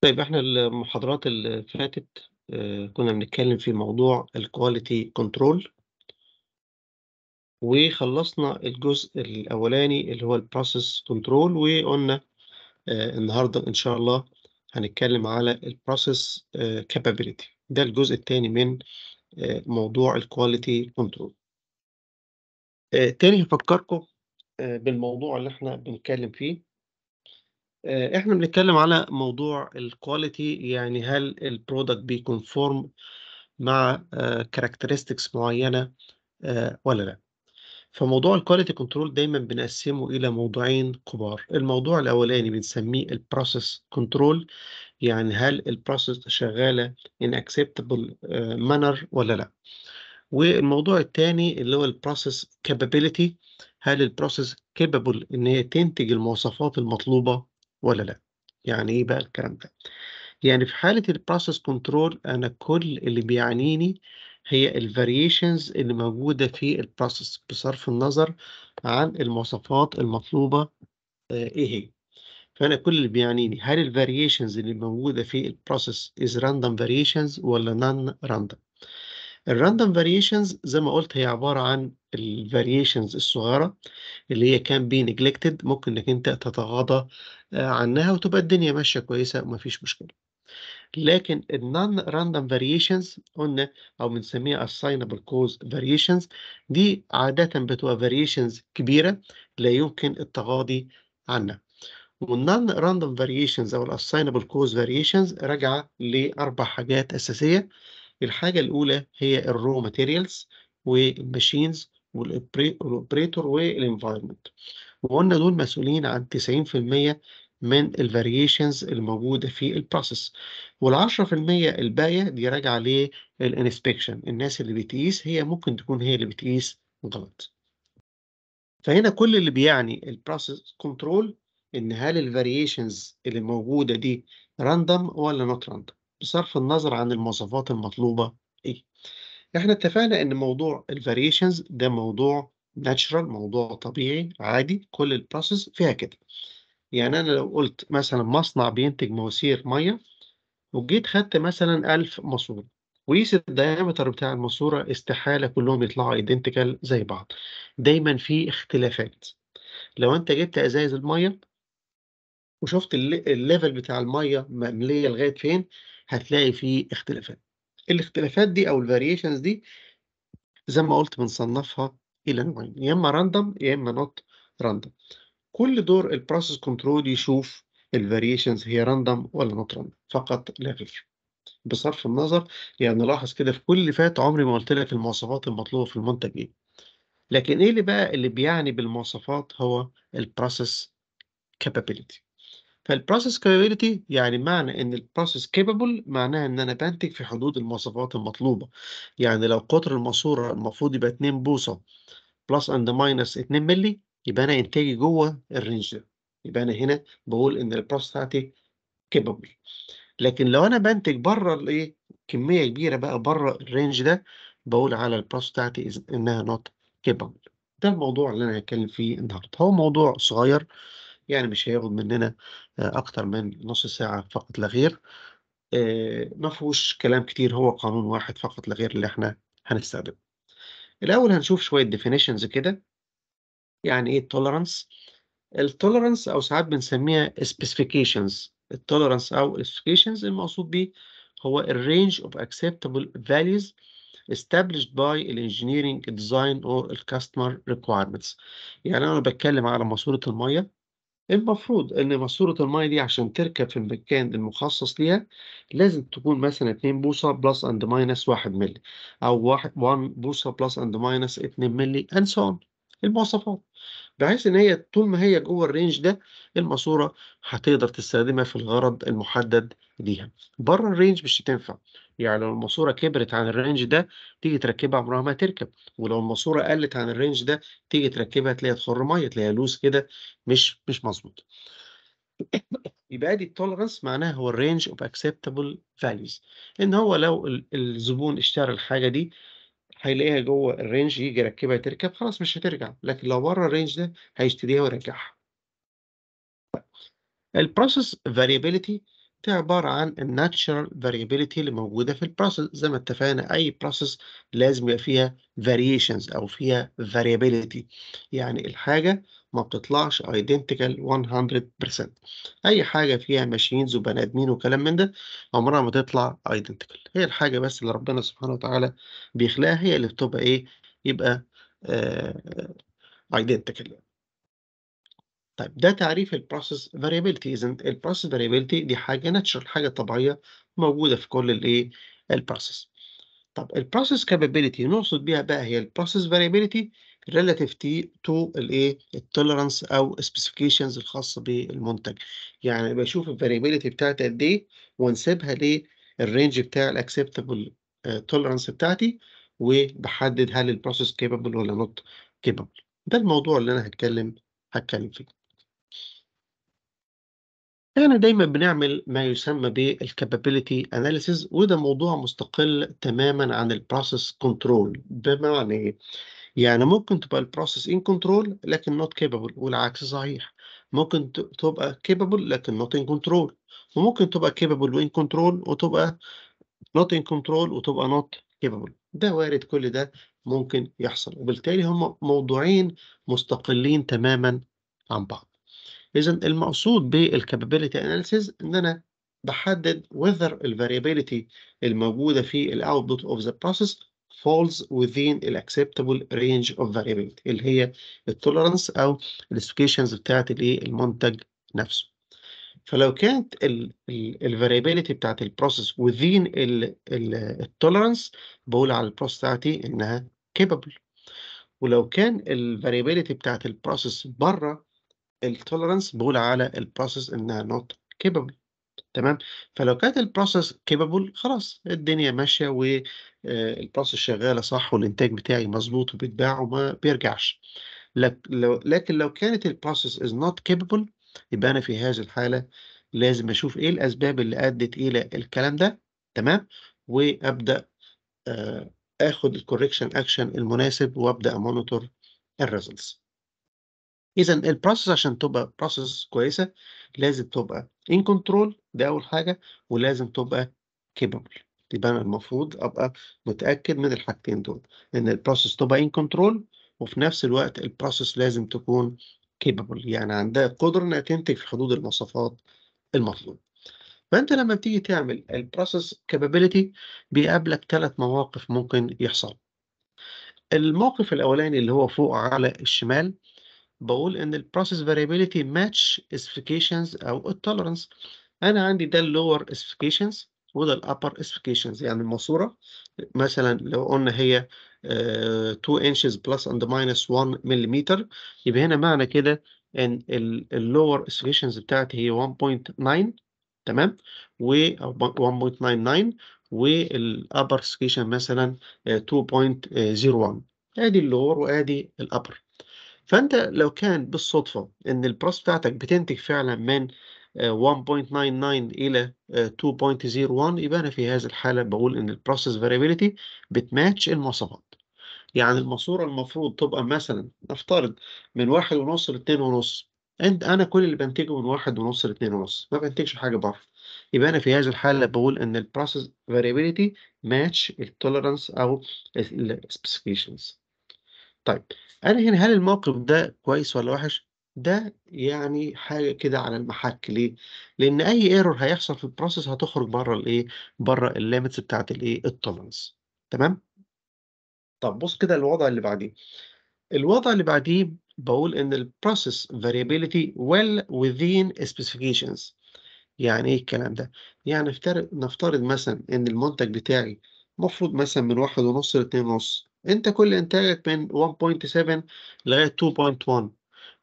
طيب احنا المحاضرات اللي فاتت آه، كنا بنتكلم في موضوع الكواليتي كنترول وخلصنا الجزء الاولاني اللي هو البروسيس كنترول وقلنا آه، النهارده ان شاء الله هنتكلم على البروسيس كابابيلتي آه، ده الجزء الثاني من موضوع الكواليتي كنترول تاني هفكركم بالموضوع اللي احنا بنتكلم فيه آه، احنا بنتكلم على موضوع الكواليتي يعني هل البرودكت بيكونفورم مع كاركترستكس آه، معينة آه، ولا لا فموضوع الكواليتي كنترول دايما بنقسمه الى موضوعين كبار الموضوع الاولاني بنسميه البروسيس كنترول يعني هل البروسيس شغاله ان اكسبتبل مانر ولا لا والموضوع الثاني اللي هو البروسيس كابابيليتي هل البروسيس كابابل ان هي تنتج المواصفات المطلوبه ولا لا يعني ايه بقى الكلام ده يعني في حالة البروسيس كنترول أنا كل اللي بيعنيني هي الفاريشنز اللي موجودة في البروسيس بصرف النظر عن المواصفات المطلوبة آه، إيه هي فأنا كل اللي بيعنيني هل الفاريشنز اللي موجودة في البروسيس از راندوم فاريشنز ولا non راندوم الراندوم فاريشنز زي ما قلت هي عبارة عن الفاريشنز الصغيرة اللي هي كان بي نجلكتد ممكن انك انت تتغاضى آه، عنها وتبقى الدنيا ماشية كويسة ومفيش مشكلة لكن النون راندوم فاريشنز قلنا او بنسميها assignable كوز فاريشنز دي عادة بتبقى فاريشنز كبيرة لا يمكن التغاضي عنها والنون راندوم فاريشنز او الاساينبل كوز فاريشنز راجعه لاربع حاجات اساسيه الحاجه الاولى هي الرو ماتيريالز والماشينز والاوبريتور والانفايرمنت وقلنا دول مسؤولين عن 90% من الفاريشنز الموجوده في البروسيس وال10% الباقيه دي راجعه للانسبكشن الناس اللي بتقيس هي ممكن تكون هي اللي بتقيس غلط فهنا كل اللي بيعني البروسيس كنترول ان هل الفاريشنز اللي موجوده دي راندوم ولا نوت راندوم بصرف النظر عن المواصفات المطلوبه احنا اتفقنا ان موضوع الفاريشنز ده موضوع ناتشرال موضوع طبيعي عادي كل البروسيس فيها كده يعني انا لو قلت مثلا مصنع بينتج مواسير ميه وجيت خدت مثلا 1000 ماسوره وقيس الديامتر بتاع الماسوره استحاله كلهم يطلعوا ايدنتيكال زي بعض دايما في اختلافات لو انت جبت ازايز الميه وشفت الليفل بتاع الميه ممليه لغايه فين هتلاقي فيه اختلافات الاختلافات دي او الفاريشنز دي زي ما قلت بنصنفها الى نوعين يا اما راندوم يا اما نوت راندوم كل دور البروسيس كنترول يشوف الفاريشنز هي راندوم ولا نوت راندوم فقط لا غير بصرف النظر يعني لاحظ كده في كل اللي فات عمري ما قلت لك المواصفات المطلوبه في المنتج ايه لكن ايه اللي بقى اللي بيعني بالمواصفات هو البروسيس كابابيلتي فالبروسيس كابابيلتي يعني معنى ان البروسيس كابابل معناها ان انا بنتج في حدود المواصفات المطلوبه يعني لو قطر الماسوره المفروض يبقى 2 بوصه بلس اند ماينس 2 مللي يبقى انا انتاجي جوه الرينج ده يبقى انا هنا بقول ان البروسيس بتاعتي كابابل لكن لو انا بنتج بره الايه كميه كبيره بقى بره الرينج ده بقول على البروسيس بتاعتي انها نوت كابابل ده الموضوع اللي انا هتكلم فيه النهارده هو موضوع صغير يعني مش هياخد مننا آه، أكتر من نص ساعة فقط لا غير آه، ما فيهوش كلام كتير هو قانون واحد فقط لا غير اللي احنا هنستخدمه الأول هنشوف شوية definitions كده يعني إيه التولرانس التولرانس أو ساعات بنسميها specifications التولرانس أو specifications المقصود بيه هو الرينج of acceptable values established by الانجينيرنج design or الكاستمر requirements يعني أنا بتكلم على ماسورة المية المفروض إن ماسورة المية دي عشان تركب في المكان المخصص ليها لازم تكون مثلا 2 بوصة بلس أند ماينس 1 مللي أو 1 بوصة بلس أند ماينس 2 مللي أند سو المواصفات بحيث ان هي طول ما هي جوه الرينج ده الماسوره هتقدر تستخدمها في الغرض المحدد ليها بره الرينج مش هتنفع يعني لو الماسورة كبرت عن الرينج ده تيجي تركبها عمرها ما تركب ولو الماسورة قلت عن الرينج ده تيجي تركبها تلاقيها تخر مية تلاقيها لوز كده مش مش مظبوط يبقى دي التولرنس معناها هو الرينج اوف اكسبتابل فاليوز ان هو لو الزبون اشترى الحاجه دي هيلاقيها جوه الرينج يجي يركبها تركب خلاص مش هترجع لكن لو بره الرينج ده هيشتريها ويرجعها البروسيس فاريابيليتي دي عبارة عن الناتشرال variability اللي موجودة في البروسيس زي ما اتفقنا أي بروسيس لازم يبقى فيها variations أو فيها variability يعني الحاجة ما بتطلعش ايدنتيكال 100% أي حاجة فيها ماشينز وبني آدمين وكلام من ده عمرها ما تطلع identical هي الحاجة بس اللي ربنا سبحانه وتعالى بيخلقها هي اللي بتبقى إيه يبقى آه identical يعني. طيب ده تعريف البروسيس فاريبيلتي اذا البروسيس فاريبيلتي دي حاجه ناتشرال حاجه طبيعيه موجوده في كل الايه البروسيس طب البروسيس كابابيلتي نقصد بيها بقى هي البروسيس فاريبيلتي تي تو الايه التولرانس او سبيسيفيكيشنز الخاصه بالمنتج يعني بشوف الفاريبيلتي بتاعتي قد ايه وانسبها للرينج بتاع الاكسبتبل آه، تولرانس بتاعتي وبحدد هل البروسيس كابابل ولا نوت كابابل ده الموضوع اللي انا هتكلم هتكلم فيه احنا دايما بنعمل ما يسمى بالكابابيلتي اناليسز وده موضوع مستقل تماما عن البروسيس كنترول بمعنى ايه يعني ممكن تبقى البروسيس ان كنترول لكن نوت كابابل والعكس صحيح ممكن تبقى كابابل لكن نوت ان كنترول وممكن تبقى كابابل وان كنترول وتبقى نوت ان كنترول وتبقى نوت كابابل ده وارد كل ده ممكن يحصل وبالتالي هم موضوعين مستقلين تماما عن بعض اذا المقصود بالكابابيلتي اناليسيز ان انا بحدد whether الفاريابيلتي الموجوده في الاوتبوت اوف ذا بروسيس falls within acceptable range of variability اللي هي tolerance او السبيكيشنز بتاعت الايه المنتج نفسه فلو كانت الفاريابيلتي بتاعت البروسيس within tolerance بقول على البروسيس بتاعتي انها capable ولو كان الفاريابيلتي بتاعت البروسيس بره التولرانس بقول على البروسيس انها نوت كيبابل تمام فلو كانت البروسيس كيبابل خلاص الدنيا ماشيه والبروسيس آه، شغاله صح والانتاج بتاعي مظبوط وبيتباع وما بيرجعش لكن لو كانت البروسيس از نوت كيبابل يبقى انا في هذه الحاله لازم اشوف ايه الاسباب اللي ادت الى الكلام ده تمام وابدا آه، اخد الكوركشن اكشن المناسب وابدا امونيتور الريزلتس إذا البروسيس عشان تبقى بروسيس كويسة لازم تبقى ان كنترول دي أول حاجة ولازم تبقى كيبل يبقى أنا المفروض أبقى متأكد من الحاجتين دول إن البروسيس تبقى ان كنترول وفي نفس الوقت البروسيس لازم تكون كيبل يعني عندها قدره إنها تنتج في حدود المواصفات المطلوبة. فأنت لما بتيجي تعمل البروسيس كابابيلتي بيقابلك ثلاث مواقف ممكن يحصل. الموقف الأولاني اللي هو فوق على الشمال بقول إن البروسيس variability match اسفيكيشنز أو التولرنس أنا عندي ده lower اسفيكيشنز وده الأبر اسفيكيشنز يعني الماسورة مثلا لو قلنا هي 2 آه، inches بلس اند ماينس 1 ملم يبقى هنا معنى كده ان اللور اسفيكيشنز بتاعتي هي 1.9 تمام و 1.99 والابر سكيشن مثلا 2.01 آه، آه، ادي اللور وادي الابر فانت لو كان بالصدفه ان البروس بتاعتك بتنتج فعلا من 1.99 آه، الى 2.01 آه، يبقى انا في هذه الحاله بقول ان البروسيس فاريبيليتي بتماتش المواصفات يعني الماسوره المفروض تبقى مثلا نفترض من واحد ونص لاتنين ونص انت انا كل اللي بنتجه من واحد ونص لاتنين ونص ما بنتجش حاجه بره يبقى انا في هذه الحاله بقول ان البروسيس فاريبيليتي ماتش التوليرانس او السبيسيفيكيشنز طيب أنا هنا هل الموقف ده كويس ولا وِحِش؟ ده يعني حاجة كده على المَحَك ليه؟ لإن أي ايرور هيحصل في البروسيس هتخرج برّه الإيه، برّه الليميتس بتاعة الإيه، التولرنس تمام؟ طَب بُص كده الوضع اللي بعديه، الوضع اللي بعديه بقول إن البروسيس فاريابيليتي ويل وذين سبيسيفيكيشنز يعني إيه الكلام ده؟ يعني نفترض مثلًا إن المنتج بتاعي مفروض مثلًا من 1.5 ل ونص انت كل انتاجك من 1.7 لغايه 2.1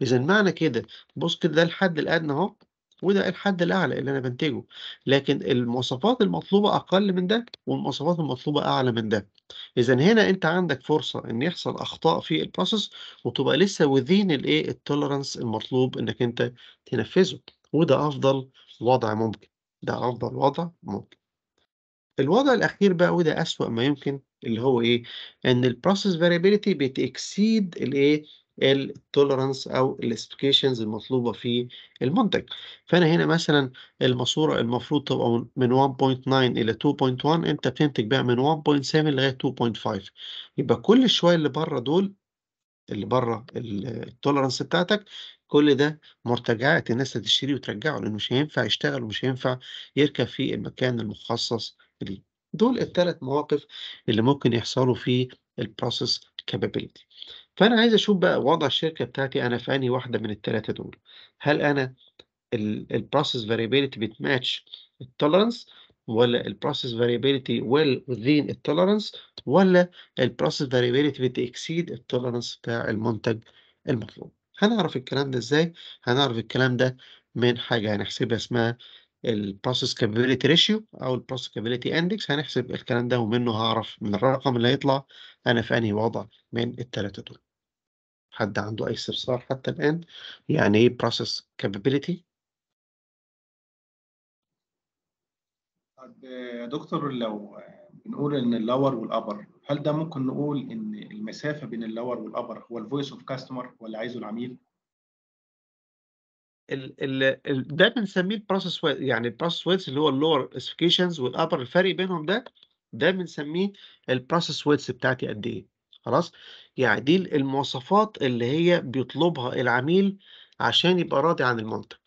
اذا معنى كده بص كده ده الحد الادنى اهو وده الحد الاعلى اللي انا بنتجه لكن المواصفات المطلوبه اقل من ده والمواصفات المطلوبه اعلى من ده اذا هنا انت عندك فرصه ان يحصل اخطاء في البروسيس وتبقى لسه وذين الايه التولرانس المطلوب انك انت تنفذه وده افضل وضع ممكن ده افضل وضع ممكن الوضع الأخير بقى وده أسوأ ما يمكن اللي هو إيه؟ إن البروسيس فاريبيليتي بتكسيد الإيه؟ التولرانس أو السبيكيشنز المطلوبة في المنتج. فأنا هنا مثلا الماسورة المفروض تبقى من 1.9 إلى 2.1 أنت بتنتج بقى من 1.7 لغاية 2.5 يبقى كل شوية اللي بره دول اللي بره التولرانس بتاعتك كل ده مرتجعات الناس هتشتريه وترجعه لانه مش هينفع يشتغل ومش هينفع يركب في المكان المخصص ليه دول الثلاث مواقف اللي ممكن يحصلوا في البروسيس كابابيلتي فانا عايز اشوف بقى وضع الشركه بتاعتي انا في انهي واحده من الثلاثه دول هل انا البروسيس فاريبيلتي بتماتش التولرنس ولا البروسيس فاريبيلتي ويل وذين التولرنس ولا البروسيس فاريبيلتي بتكسيد التولرنس بتاع المنتج المطلوب هنعرف الكلام ده ازاي هنعرف الكلام ده من حاجه هنحسبها اسمها البروسيس كابابيلتي ريشيو او البروسيس كابابيلتي اندكس هنحسب الكلام ده ومنه هعرف من الرقم اللي هيطلع انا في انهي وضع من الثلاثه دول حد عنده اي استفسار حتى الان يعني ايه بروسيس طيب، كابابيلتي يا دكتور لو بنقول ان اللور والابر هل ده ممكن نقول ان المسافه بين اللور والابر هو الفويس اوف كاستمر ولا عايزه العميل ال ال ال ده بنسميه البروسس ويت يعني البروسس ويتس اللي هو اللور سبيكيشنز والابر الفرق بينهم ده ده بنسميه البروسس ويتس بتاعتي قد ايه خلاص يعني دي المواصفات اللي هي بيطلبها العميل عشان يبقى راضي عن المنتج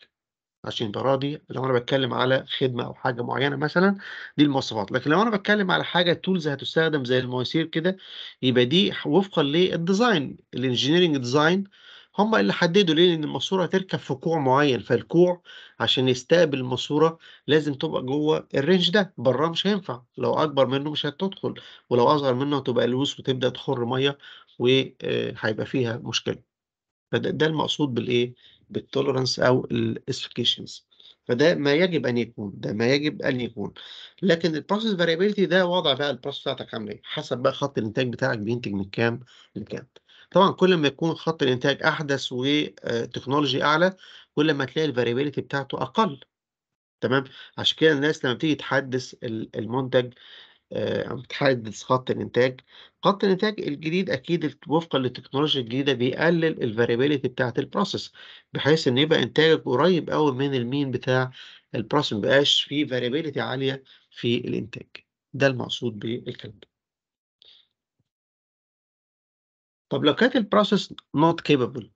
عشان يبقى راضي لو انا بتكلم على خدمه او حاجه معينه مثلا دي المواصفات لكن لو انا بتكلم على حاجه تولز هتستخدم زي المواسير كده يبقى دي وفقا للديزاين الانجينيرنج ديزاين هم اللي حددوا ليه لأن الماسورة تركب في كوع معين فالكوع عشان يستقبل الماسورة لازم تبقى جوه الرينج ده براه مش هينفع لو أكبر منه مش هتدخل ولو أصغر منه هتبقى لوس وتبدأ تخر مية وهيبقى آه، فيها مشكلة فده ده المقصود بالإيه؟ بالتولرانس أو الاسفيكيشنز فده ما يجب ان يكون ده ما يجب ان يكون لكن البروسيس فاريبيليتي ده وضع بقى البروسيس بتاعتك عامله ايه حسب بقى خط الانتاج بتاعك بينتج من كام لكام طبعا كل ما يكون خط الانتاج احدث وتكنولوجي آه، اعلى كل ما تلاقي الفاريبيليتي بتاعته اقل تمام عشان كده الناس لما بتيجي تحدث المنتج عم آه، تحدث خط الانتاج خط الانتاج الجديد اكيد وفقا للتكنولوجيا الجديده بيقلل الفاريبيليتي بتاعه البروسيس بحيث ان يبقى انتاجك قريب قوي من المين بتاع البروسيس بقاش فيه فاريبيليتي عاليه في الانتاج ده المقصود بالكلام ده طب لو كانت البروسيس نوت كيبل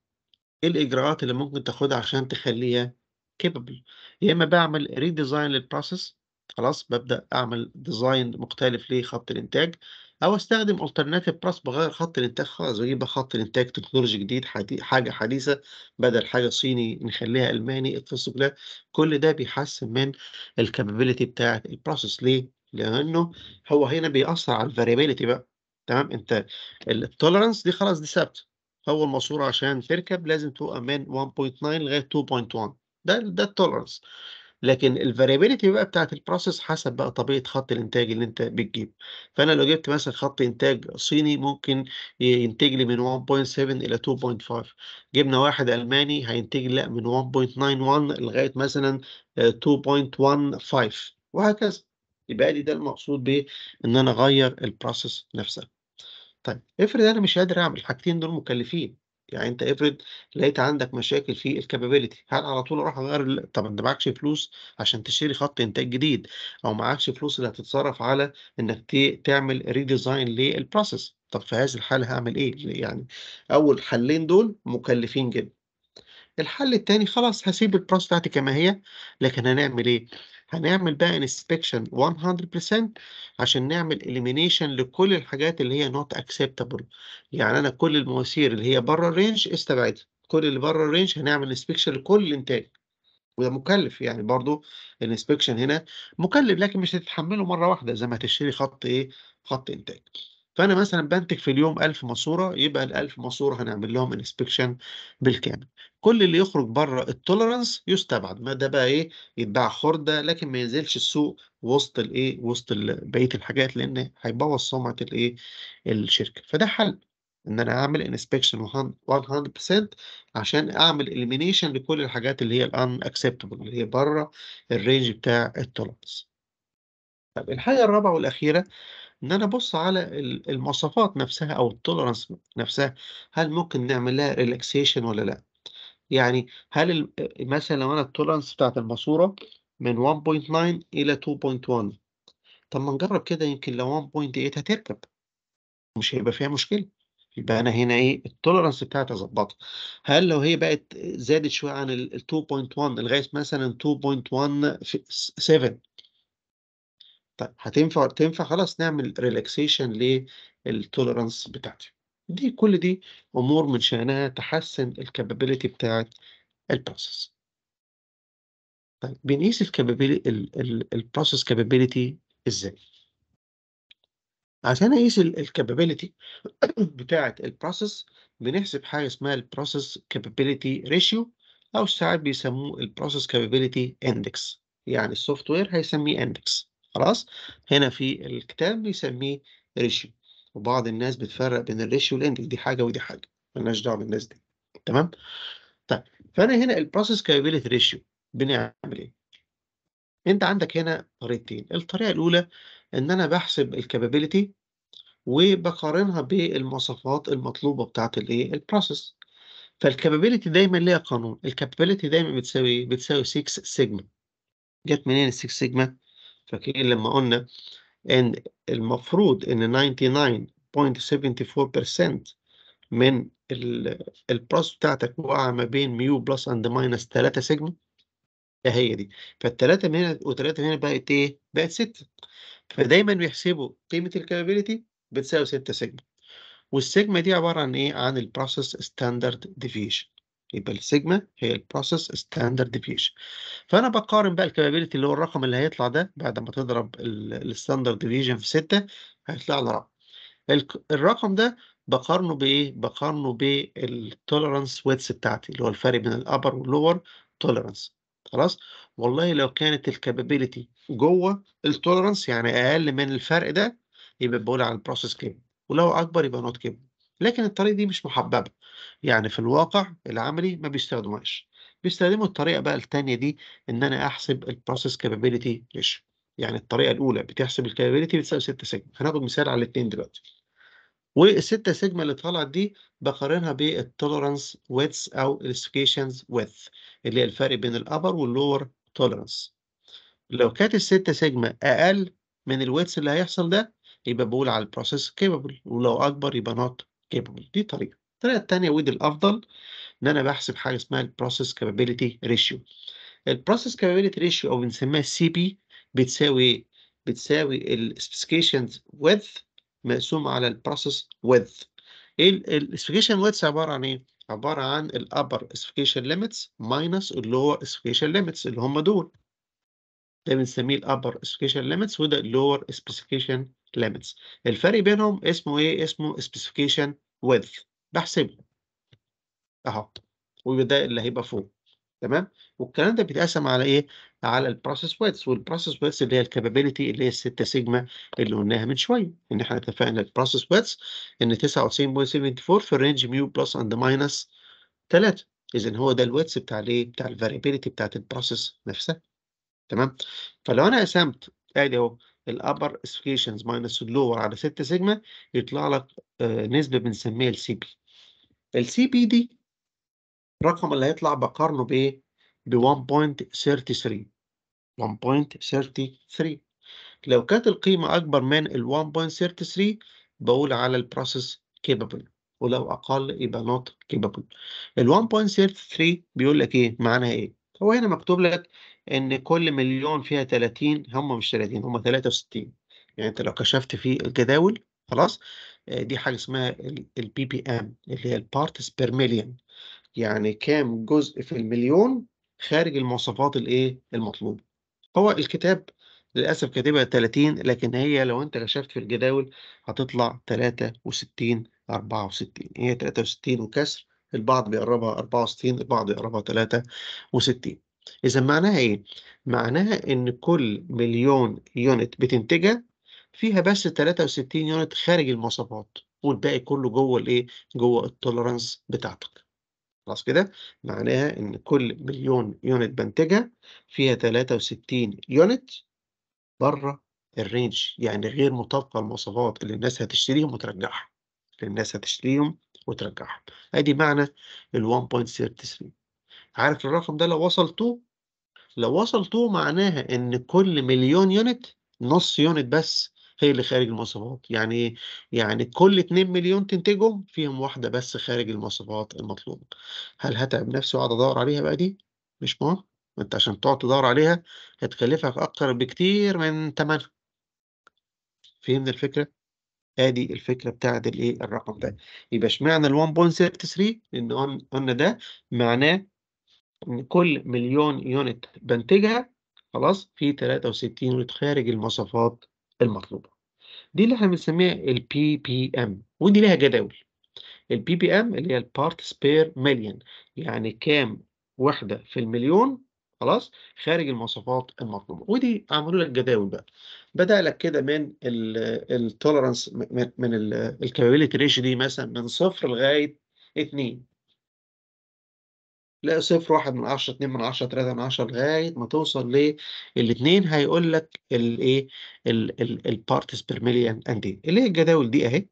ايه الاجراءات اللي ممكن تاخدها عشان تخليها كيبل يا اما بعمل ريديزاين للبروسيس خلاص ببدا اعمل ديزاين مختلف لخط الانتاج او استخدم الترناتيف بروسيس بغير خط الانتاج خالص واجيب خط الانتاج تكنولوجي جديد حاجه حديثه بدل حاجه صيني نخليها الماني القصه كلها كل ده بيحسن من الكابابيلتي بتاعه البروسيس ليه؟ لانه هو هنا بيأثر على الفاريبيلتي بقى تمام انت التوليرنس دي خلاص دي ثابته اول ماسوره عشان تركب لازم تبقى من 1.9 لغايه 2.1 ده ده التوليرنس لكن الفاريبيليتي بقى بتاعت البروسيس حسب بقى طبيعه خط الانتاج اللي انت بتجيب فانا لو جبت مثلا خط انتاج صيني ممكن ينتج لي من 1.7 الى 2.5 جبنا واحد الماني هينتج لي من 1.91 لغايه مثلا 2.15 آه، وهكذا يبقى لي ده المقصود بان انا اغير البروسيس نفسها طيب افرض أنا مش قادر أعمل الحاجتين دول مكلفين، يعني أنت افرض لقيت عندك مشاكل في الكابابيلتي هل على طول أروح أغير طب أنت معكش فلوس عشان تشتري خط إنتاج جديد، أو معكش فلوس اللي هتتصرف على إنك تعمل ريديزاين للبروسيس طب في هذه الحالة هعمل إيه؟ يعني أول حلين دول مكلفين جدًا. الحل الثاني خلاص هسيب البروسيس بتاعتي كما هي، لكن هنعمل إيه؟ هنعمل بقى انسبكشن 100% عشان نعمل اليمينيشن لكل الحاجات اللي هي نوت اكسبتابل يعني انا كل المواسير اللي هي بره الرينج استبعدها كل اللي بره الرينج هنعمل انسبكشن لكل الانتاج وده مكلف يعني برضو الانسبكشن هنا مكلف لكن مش هتتحمله مره واحده زي ما هتشتري خط ايه خط انتاج فانا مثلا بنتج في اليوم 1000 ماسوره يبقى ال 1000 ماسوره هنعمل لهم انسبكشن بالكامل كل اللي يخرج بره التولرنس يستبعد ما ده بقى ايه يتباع خرده لكن ما ينزلش السوق وسط الايه وسط بقيه الحاجات لان هيبوظ سمعه الايه الشركه فده حل ان انا اعمل انسبكشن 100% عشان اعمل اليمينيشن لكل الحاجات اللي هي الان اكسبتبل اللي هي بره الرينج بتاع التولرنس طب الحاجه الرابعه والاخيره إن أنا أبُص على المواصفات نفسها أو الtolerance نفسها، هل ممكن نعمل لها ريلاكسيشن ولا لأ؟ يعني هل مثلًا لو أنا الtolerance بتاعة الماسورة من 1.9 إلى 2.1 طَب ما نجرّب كده يمكن لو 1.8 هتركب، مش هيبقى فيها مشكلة، يبقى أنا هنا إيه، الtolerance بتاعتي ظبطت هل لو هي بقت زادت شوية عن ال 21 لغاية مثلًا 2.17 طيب هتنفع تنفع خلاص نعمل ريلاكسيشن للتولرانس بتاعتي دي كل دي امور من شانها تحسن الكابابيلتي بتاعت البروسيس طيب بنقيس الكابابيلتي البروسيس كابابيلتي ازاي عشان اقيس الكابابيلتي بتاعت البروسيس بنحسب حاجه اسمها البروسيس كابابيلتي ريشيو او ساعات بيسموه البروسيس كابابيلتي اندكس يعني السوفت وير هيسميه اندكس خلاص هنا في الكتاب بيسميه ريشيو وبعض الناس بتفرق بين الريشيو والاندكس دي حاجه ودي حاجه ملناش دعوه بالناس دي تمام طيب فانا هنا البروسيس كابيليتي ريشيو بنعمل ايه انت عندك هنا طريقتين الطريقه الاولى ان انا بحسب الكابيليتي وبقارنها بالمواصفات المطلوبه بتاعه الايه البروسيس فالكابابيلتي دايما ليها قانون الكابابيلتي دايما بتساوي إيه؟ بتساوي 6 سيجما جت منين ال 6 سيجما فاكرين لما قلنا ان المفروض ان 99.74% من البلس بتاعتك واقعه ما بين ميو بلس اند ماينس 3 سيجما هي دي فالتلاتة من هنا والتلاتة من هنا بقت ايه؟ بقت ستة فدايما بيحسبوا قيمة الكابابيلتي بتساوي ستة سيجما والسيجما دي عبارة عن ايه؟ عن البروسيس ستاندرد ديفيشن يبقى السيجما هي البروسيس ستاندرد ديفيوشن فانا بقارن بقى الكابابيلتي اللي هو الرقم اللي هيطلع ده بعد ما تضرب الستاندرد ديفيوشن في 6 هيطلع لي رقم الرقم ده بقارنه بايه بقارنه بالتولرانس ويتس بتاعتي اللي هو الفرق بين الابر واللور تولرانس خلاص والله لو كانت الكابابيلتي جوه التولرانس يعني اقل من الفرق ده يبقى بقول على البروسيس كيب ولو اكبر يبقى نوت كيب لكن الطريقه دي مش محببه يعني في الواقع العملي ما بيستخدموهاش بيستخدموا الطريقة بقى التانية دي إن أنا أحسب البروسيس كابابيلتي ريشيو يعني الطريقة الأولى بتحسب الكابابيلتي بتساوي 6 سيجما هناخد مثال على الاثنين دلوقتي والستة سيجما اللي طلعت دي بقارنها بالتولرانس ويتس أو الاستيكيشنز ويث اللي هي الفرق بين الأبر واللور تولرانس لو كانت الستة سيجما أقل من الويتس اللي هيحصل ده يبقى بقول على البروسيس كيبل ولو أكبر يبقى نوت كيبل دي طريقة الطريقه الثانيه ودي الافضل ان انا بحسب حاجه اسمها البروسيس كابابيلتي ريشيو البروسيس كابابيلتي ريشيو او بنسميها سي بي بتساوي إيه؟ بتساوي السبيسيفيكيشنز ويدث مقسوم على البروسيس ويدث السبيسيفيكيشن ويدث عباره عن ايه عباره عن الابر سبيسيفيكيشن ليميتس ماينس اللور سبيسيفيكيشن ليميتس اللي هم دول ده بنسميه الابر سبيسيفيكيشن ليميتس وده اللور سبيسيفيكيشن ليميتس الفرق بينهم اسمه ايه اسمه سبيسيفيكيشن ويدث بحسبه اهو ويبقى ده اللي هيبقى فوق تمام والكلام ده بيتقسم على ايه على البروسيس ويتس والبروسيس ويتس اللي هي الكابابيلتي اللي هي الستة سيجما اللي قلناها من شويه ان احنا اتفقنا البروسيس ويتس ان 99.74 في الرينج ميو بلس اند ماينس 3 اذا هو ده الويتس بتاع الايه بتاع الفاريبيلتي بتاعت البروسيس نفسها تمام فلو انا قسمت ادي اهو الابر اسفيشنز ماينس اللور على 6 سيجما يطلع لك آه، نسبه بنسميها السي بي السي بي دي الرقم اللي هيطلع بقارنه بايه ب 1.33 1.33 لو كانت القيمه اكبر من ال 1.33 بقول على البروسيس كيبابل ولو اقل يبقى نوت كيبابل ال 1.33 بيقول لك ايه معناها ايه هو هنا مكتوب لك ان كل مليون فيها 30 هم مش 30 هم 63 يعني انت لو كشفت في الجداول خلاص آه، دي حاجه اسمها البي بي ام اللي هي البارتس بير مليون يعني كام جزء في المليون خارج المواصفات الايه المطلوبه هو الكتاب للاسف كاتبها 30 لكن هي لو انت كشفت في الجداول هتطلع 63 64 هي 63 وكسر البعض بيقربها 64 البعض بيقربها 63 إذا معناها إيه؟ معناها إن كل مليون يونت بتنتجها فيها بس 63 يونت خارج المواصفات والباقي كله جوه الإيه؟ جوه التولرانس بتاعتك. خلاص كده؟ معناها إن كل مليون يونت بنتجها فيها 63 يونت بره الرينج يعني غير مطابقة للمواصفات اللي الناس هتشتريهم وترجعها. اللي الناس هتشتريهم وترجعها. أدي معنى الـ 1.33. عارف الرقم ده لو وصلته لو وصلته معناها ان كل مليون يونت نص يونت بس هي اللي خارج المواصفات يعني إيه؟ يعني كل 2 مليون تنتجهم فيهم واحده بس خارج المواصفات المطلوبه هل هتعب نفسي واقعد ادور عليها بقى دي مش مهم انت عشان تقعد تدور عليها هتكلفك اكتر بكتير من ثمنها فهمنا الفكره ادي الفكره بتاعت الايه الرقم ده يبقى اشمعنى ال 1.63 لان قلنا ده معناه ان كل مليون يونت بنتجها خلاص في 63 يونت خارج المواصفات المطلوبه دي اللي احنا بنسميها البي بي ام ودي لها جداول البي بي ام اللي هي البارت سبير مليون يعني كام وحده في المليون خلاص خارج المواصفات المطلوبه ودي عملوا لك جداول بقى بدا لك كده من التولرانس من الكابابيلتي ريشيو دي مثلا من صفر لغايه 2 لا صفر واحد من عشرة اتنين من عشرة تلاتة من عشرة لغاية ما توصل للاتنين هيقول لك الايه البارتس بير مليون اند اللي هي الجداول دي اهي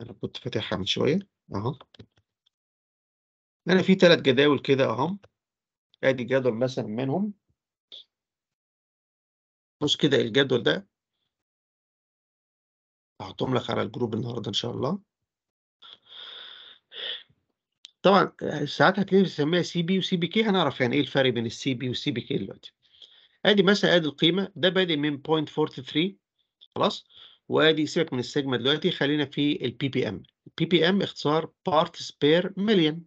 انا كنت فاتحها من شوية اهو انا في تلات جداول كده اهو ادي جدول مثلا منهم بص كده الجدول ده هحطهم لك على الجروب النهارده ان شاء الله طبعًا ساعات هتلاقي بنسمّيها سي بي وسي بي كي هنعرف يعني إيه الفرق بين السي بي والسي بي كي دلوقتي. آدي مثلًا آدي القيمة، ده بادئ من 0.43 خلاص، وآدي سيبك من السيجما دلوقتي خلّينا في البي بي ام بي ام اختصار بارت سبير مليون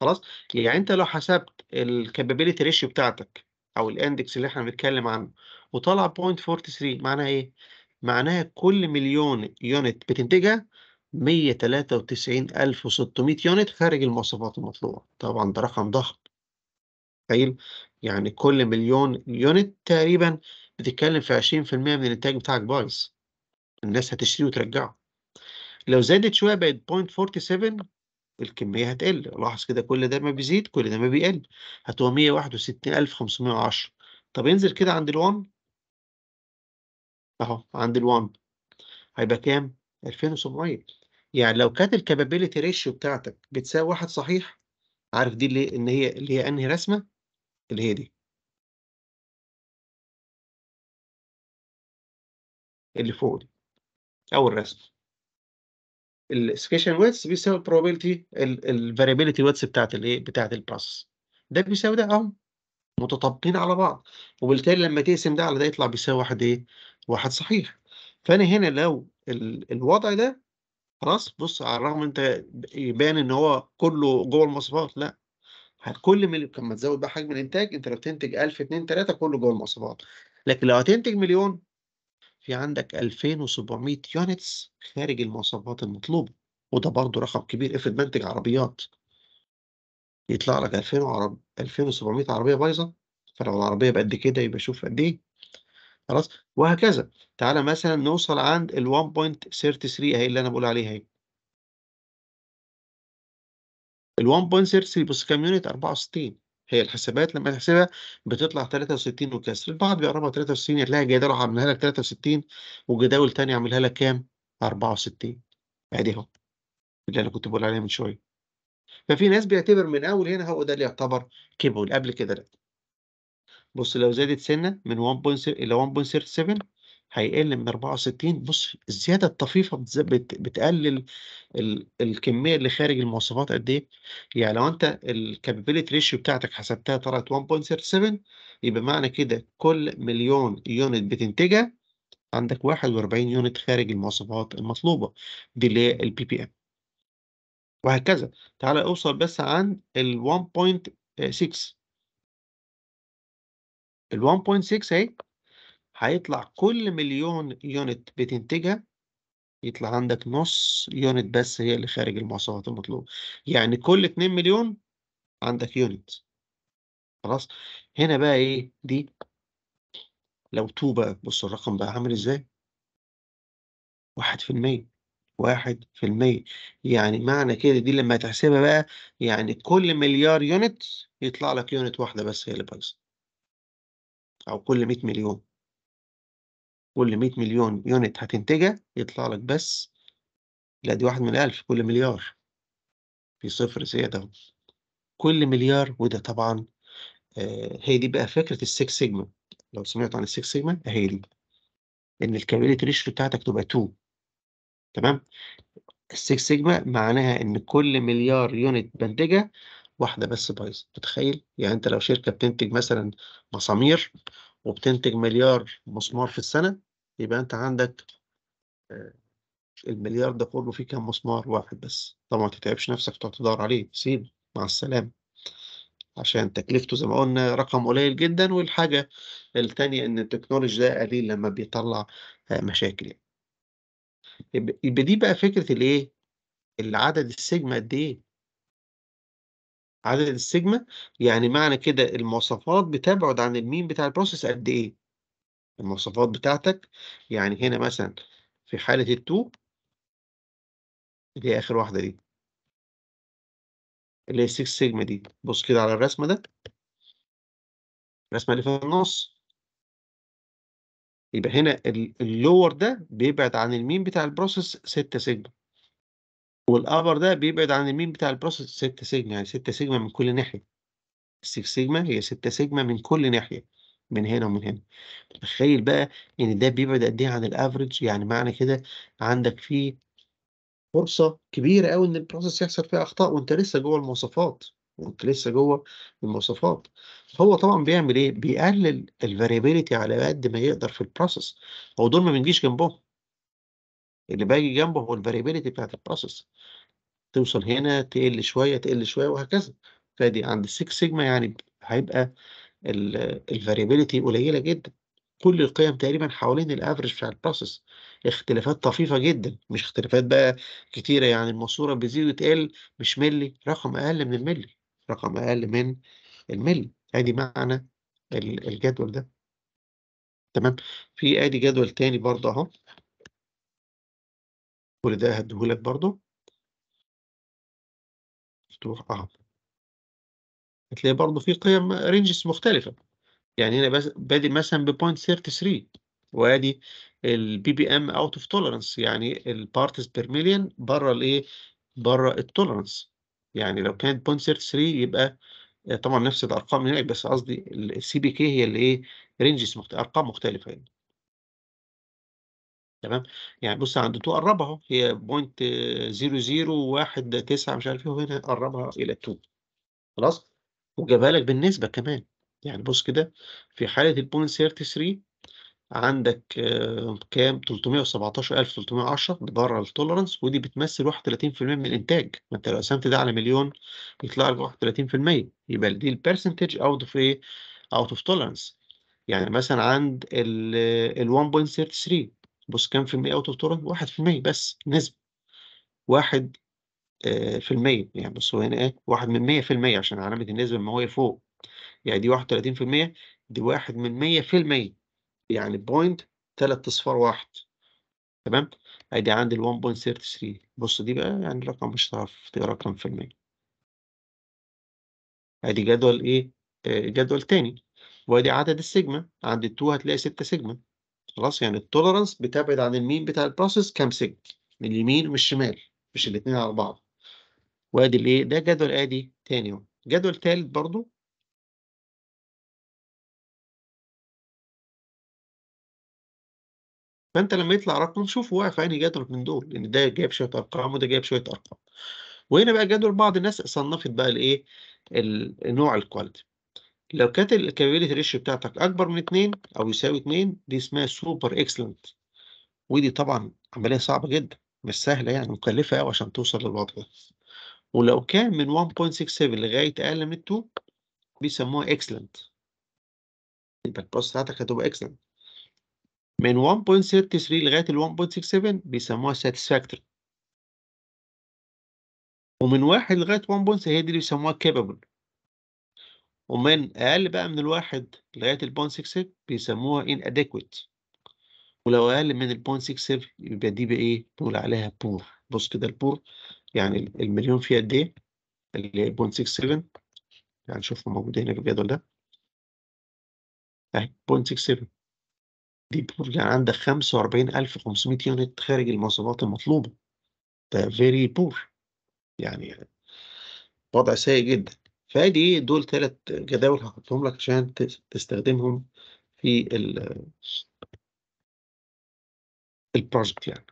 خلاص، يعني أنت لو حسبت الكابابيلتي ريشيو بتاعتك أو الاندكس اللي إحنا بنتكلم عنه وطلع 0.43 معناها إيه؟ معناها كل مليون يونت بتنتجها 193,600 يونت خارج المواصفات المطلوبة طبعا ده رقم ضخم تخيل يعني كل مليون يونت تقريبا بتتكلم في 20% من الانتاج بتاعك بايظ الناس هتشتري وترجعه لو زادت شوية بقت 0.47 الكمية هتقل لاحظ كده كل ده ما بيزيد كل ده ما بيقل هتبقى 161,510 طب انزل كده عند ال1 اهو عند ال1 هيبقى كام؟ 2700 يعني لو كانت الكابابيلتي ريشيو بتاعتك بتساوي واحد صحيح عارف دي اللي ان هي اللي هي انهي رسمه اللي هي دي اللي فوق دي اول رسمه السكيشن ويتس بيساوي البروبابيلتي الفاريبيلتي ويتس بتاعت الايه بتاعت البروسس ده بيساوي ده اهو متطابقين على بعض وبالتالي لما تقسم ده على ده يطلع بيساوي واحد ايه واحد صحيح فانا هنا لو الوضع ده خلاص بُص على الرغم أنت يبان إن هو كلّه جوّه المواصفات، لأ، كل من لما تزوّد بقى حجم الإنتاج، أنت لو بتنتج 1000، 2، 3 كلّه جوّه المواصفات، لكن لو هتنتج مليون في عندك 2700 يونتس خارج المواصفات المطلوبة، وده برضه رقم كبير، افرض منتج عربيات. يطلع لك 2000 وعرب 2700 عربية بايظة، فلو العربية بقد كده يبقى شوف قد إيه. خلاص وهكذا تعالى مثلا نوصل عند ال 1.33 اهي اللي انا بقول عليها اهي ال 1.33 بص كام يونت 64 هي الحسابات لما تحسبها بتطلع 63 وكسر البعض بيقربها 63 هتلاقي جدول عاملها لك 63 وجداول تاني عاملها لك كام 64 ادي اهو اللي انا كنت بقول عليها من شويه ففي ناس بيعتبر من اول هنا هو ده اللي يعتبر كيبول قبل كده لا بص لو زادت سنة من 1.0 إلى 1.37 هيقل من 64 بص الزيادة الطفيفة بتقلل الكمية اللي خارج المواصفات قد إيه؟ يعني لو أنت الكابابيلتي ريشيو بتاعتك حسبتها طلعت 1.37 يبقى معنى كده كل مليون يونت بتنتجها عندك 41 يونت خارج المواصفات المطلوبة دي اللي هي البي بي ام وهكذا تعالى اوصل بس عن ال 1.6 ال 1.6 اهي هيطلع كل مليون يونت بتنتجها يطلع عندك نص يونت بس هي اللي خارج المواصفات المطلوبة يعني كل 2 مليون عندك يونت خلاص هنا بقى ايه دي لو 2 بقى بص الرقم بقى عامل ازاي واحد في المية واحد في المية يعني معنى كده دي لما تحسبها بقى يعني كل مليار يونت يطلع لك يونت واحدة بس هي اللي بايظة أو كل 100 مليون كل 100 مليون يونت هتنتجها يطلع لك بس لا دي واحد من ألف كل مليار في صفر زيادة أهو كل مليار وده طبعا آه هي دي بقى فكرة السكس سيجما لو سمعت عن السكس سيجما هي دي إن الكابيلتي ريشيو بتاعتك تبقى 2 تمام السكس سيجما معناها إن كل مليار يونت بنتجها واحدة بس بايظة متخيل يعني انت لو شركة بتنتج مثلا مسامير وبتنتج مليار مسمار في السنة يبقى انت عندك آه، المليار ده كله فيه كام مسمار واحد بس طبعا ما تتعبش نفسك تقعد تدور عليه سيب مع السلامة عشان تكلفته زي ما قلنا رقم قليل جدا والحاجة التانية إن التكنولوجي ده قليل لما بيطلع آه، مشاكل يعني. يبقى دي بقى فكرة الإيه؟ العدد السيجما قد إيه؟ عدد السيجما يعني معنى كده المواصفات بتبعد عن المين بتاع البروسيس قد ايه المواصفات بتاعتك يعني هنا مثلا في حالة التو اللي هي آخر واحدة دي اللي هي 6 سيجما دي بص كده على الرسمة ده الرسمة اللي في النص يبقى هنا اللور ده بيبعد عن المين بتاع البروسيس 6 سيجما والابر ده بيبعد عن المين بتاع البروسيس 6 سيجما يعني 6 سيجما من كل ناحيه 6 سيجما هي 6 سيجما من كل ناحيه من هنا ومن هنا تخيل بقى ان ده بيبعد قد ايه عن الافريج يعني معنى كده عندك فيه فرصه كبيره قوي ان البروسيس يحصل فيها اخطاء وانت لسه جوه المواصفات وانت لسه جوه المواصفات هو طبعا بيعمل ايه بيقلل الفاريبيليتي على قد ما يقدر في البروسيس هو دول ما بنجيش جنبهم اللي باجي جنبه هو الفاريبيليتي بتاعت البروسيس توصل هنا تقل شويه تقل شويه وهكذا فدي عند 6 سيجما يعني هيبقى الفاريبيليتي قليله جدا كل القيم تقريبا حوالين الافرج بتاع البروسيس اختلافات طفيفه جدا مش اختلافات بقى كتيره يعني الماسوره بتزيد وتقل مش ملي رقم اقل من الملي رقم اقل من الملي ادي معنى الجدول ده تمام في ادي جدول تاني برضه اهو كل ده هديهولك برضو مفتوح اهو هتلاقي برضو في قيم رينجز مختلفة يعني هنا بادئ مثلا ب 0.33 وادي البي بي ام اوت اوف تولرنس يعني البارتس بير مليون بره الايه بره التولرنس يعني لو كانت 0.33 يبقى آه، طبعا نفس الارقام هناك بس قصدي السي بي كي هي اللي ايه رينجز ارقام مختلفه يعني تمام، يعني بُص عند 2 قرّبها أهو، هي 0.0019 مش عارف إيه، وهنا قرّبها إلى 2 خلاص، وجابها لك بالنسبة كمان، يعني بُص كده في حالة الpoint 33 عندك آه، كام؟ 317.310 ده برّه التولرنس ودي بتمثل 31% من الإنتاج، ما أنت لو قسمت ده على مليون يطلع لك 31%، يبقى دي البرسنتج اوت اوف إيه، اوت اوف تولرنس يعني مثلًا عند ال ال1.33 بص كام في المية اوت اوف واحد في المية بس نسبة واحد آه، في المية يعني بص هو هنا ايه واحد من مية في المية عشان علامة النسبة ما هي فوق يعني دي واحد وتلاتين في المية دي واحد من مية في المية يعني بوينت تلات اصفار واحد تمام ادي عندي ال 1.33 بص دي بقى يعني رقم مش هتعرف تقرا كام في المية ادي جدول ايه آه، جدول تاني وادي عدد السيجما عند ال 2 هتلاقي ستة سيجما خلاص يعني التولرانس بتبعد عن المين بتاع البروسيس كام سيجما من اليمين الشمال مش الاثنين على بعض وادي الايه ده جدول ادي تاني جدول ثالث برضو فانت لما يطلع رقم شوف واقف في انهي جدول من دول لان ده جايب شويه ارقام وده جايب شويه ارقام وهنا بقى جدول بعض الناس صنفت بقى الايه نوع الكواليتي لو كانت الكابيليتي ريش بتاعتك اكبر من اتنين او يساوي اتنين دي اسمها سوبر اكسلنت ودي طبعا عمليه صعبه جدا مش سهله يعني مكلفه قوي عشان توصل للوضع ده ولو كان من 1.67 لغايه اقل من 2 بيسموها اكسلنت يبقى الباس بتاعتك هتبقى اكسلنت من 1.33 لغايه ال 1.67 بيسموها ساتسفاكتوري ومن واحد لغايه 1 هي دي اللي بيسموها كابابل ومن أقل بقى من الواحد لغاية البوينت 0.67 بيسموها inadequate ولو أقل من البوينت 0.67 يبقى دي بإيه؟ بنقول عليها بور بص كده البور يعني المليون فيها قد إيه؟ اللي هي 0.67 يعني شوفوا موجود هنا في الجدول ده أهي 0.67 دي بور يعني عندك 45500 يونت خارج المواصفات المطلوبة ده فيري بور يعني وضع سيء جدا فادي دول ثلاث جداول هحطهم لك عشان تستخدمهم في البروجكت يعني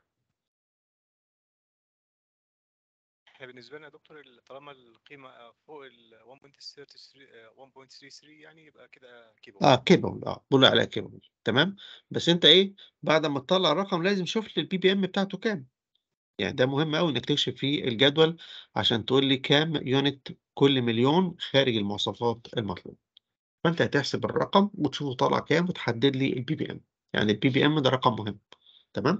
احنا بالنسبه لنا يا دكتور طالما القيمه فوق ال 1.33 آه، يعني يبقى كده كيبل اه كيبل اه بقول عليها كيبل تمام بس انت ايه بعد ما تطلع الرقم لازم تشوف لي البي بي ام بتاعته كام يعني ده مهم قوي إنك تكشف فيه الجدول عشان تقول لي كام يونت كل مليون خارج المواصفات المطلوبة. فأنت هتحسب الرقم وتشوفه طالع كام وتحدد لي البي بي إم، يعني البي بي إم ده رقم مهم، تمام؟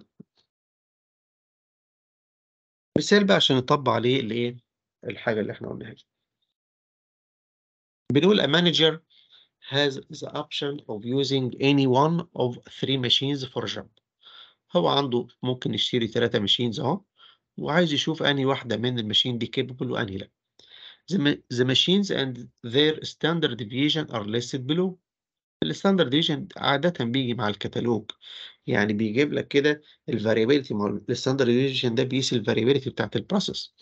مثال بقى عشان نطبق عليه الإيه؟ الحاجة اللي إحنا قلناها دي. بنقول a manager has the option of using any one of three machines for a job. هو عنده ممكن يشتري ثلاثة ماشينز اهو وعايز يشوف انهي واحدة من الماشين دي كيبل وانهي لا the, machines and their standard deviation are listed below الستاندرد ديفيجن عادة بيجي مع الكتالوج يعني بيجيب لك كده الفاريبيليتي ما هو الستاندرد ديفيجن ده بيقيس الفاريبيليتي بتاعت البروسيس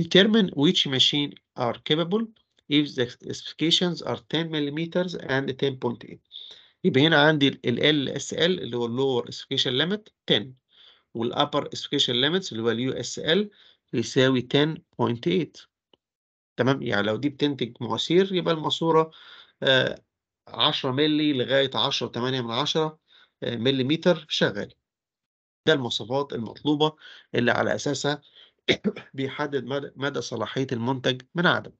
determine which machine are capable if the specifications are 10 millimeters and 10.8 يبقى هنا عندي ال LSL اللي هو اللور اسفيكيشن ليميت 10 والابر اسفيكيشن ليميتس اللي هو اليو اس ال يساوي 10.8 تمام يعني لو دي بتنتج معاصير يبقى الماسوره 10 آه، مللي لغايه 10 8 من 10 آه، ملي متر شغال ده المواصفات المطلوبه اللي على اساسها بيحدد مدى صلاحيه المنتج من عدم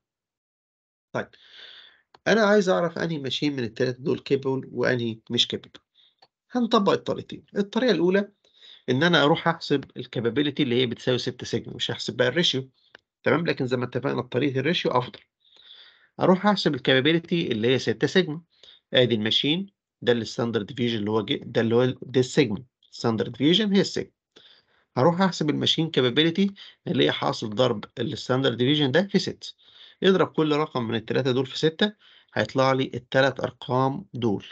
طيب انا عايز اعرف انهي ماشين من الثلاثه دول كيبل وانهي مش كيبل هنطبق الطريقتين الطريقه الاولى ان انا اروح احسب الكابابيلتي اللي هي بتساوي 6 سيجما مش هحسب بقى الريشيو تمام لكن زي ما اتفقنا بطريقه الريشيو افضل اروح احسب الكابابيلتي اللي هي 6 سيجما ادي الماشين ده الستاندرد ديفيجن اللي هو ده اللي هو ده السيجما ستاندرد ديفيجن هي السيجما هروح احسب الماشين كابابيلتي اللي هي حاصل ضرب الستاندرد ديفيجن ده في 6 اضرب كل رقم من الثلاثه دول في 6 هيطلع لي التلات أرقام دول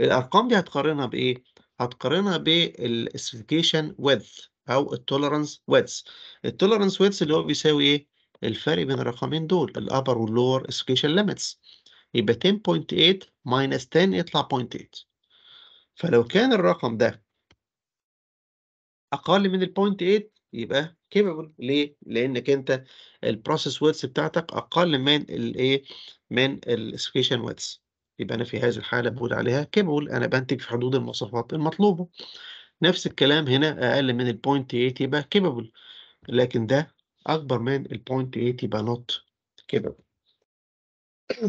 الأرقام دي هتقارنها بإيه؟ هتقارنها بالسبيسيفيكيشن ويدث أو التولرانس ويدث التولرانس ويدث اللي هو بيساوي إيه؟ الفرق بين الرقمين دول الأبر واللور سبيسيفيكيشن ليميتس يبقى 10.8 ماينس 10 يطلع 0.8 فلو كان الرقم ده أقل من ال 0.8 يبقى كيبل ليه؟ لانك انت البروسيس ويدث بتاعتك اقل من الايه؟ من السكيشن ويدث يبقى انا في هذه الحاله بقول عليها كيبل انا بنتج في حدود المواصفات المطلوبه نفس الكلام هنا اقل من البوينت 8 يبقى كيبل لكن ده اكبر من البوينت 8 يبقى نوت كيبل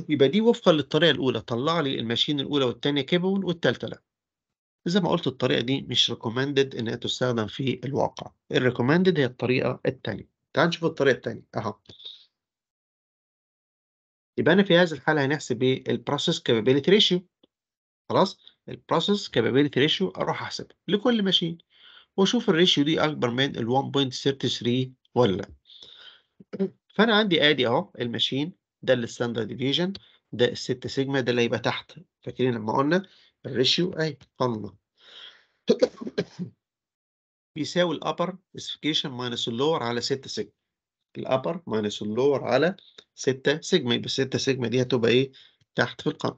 يبقى دي وفقا للطريقه الاولى طلع لي الماشين الاولى والثانيه كيبل والثالثه لا زي ما قلت الطريقة دي مش recommended إنها تستخدم في الواقع ال recommended هي الطريقة التانية تعال نشوف الطريقة التانية أهو يبقى أنا في هذه الحالة هنحسب إيه البروسيس capability ratio خلاص البروسيس capability ratio أروح أحسبها لكل ماشين وأشوف الريشيو دي أكبر من ال 1.33 ولا لأ فأنا عندي آدي أهو الماشين ده الستاندرد ديفيجن ده الست سيجما ده اللي هيبقى تحت فاكرين لما قلنا الريشيو اهي قارنا بيساوي الابر سبيكيشن ماينس اللور على 6 سيجما الابر ماينس اللور على 6 سيجما يبقى 6 سيجما دي هتبقى ايه تحت في القرن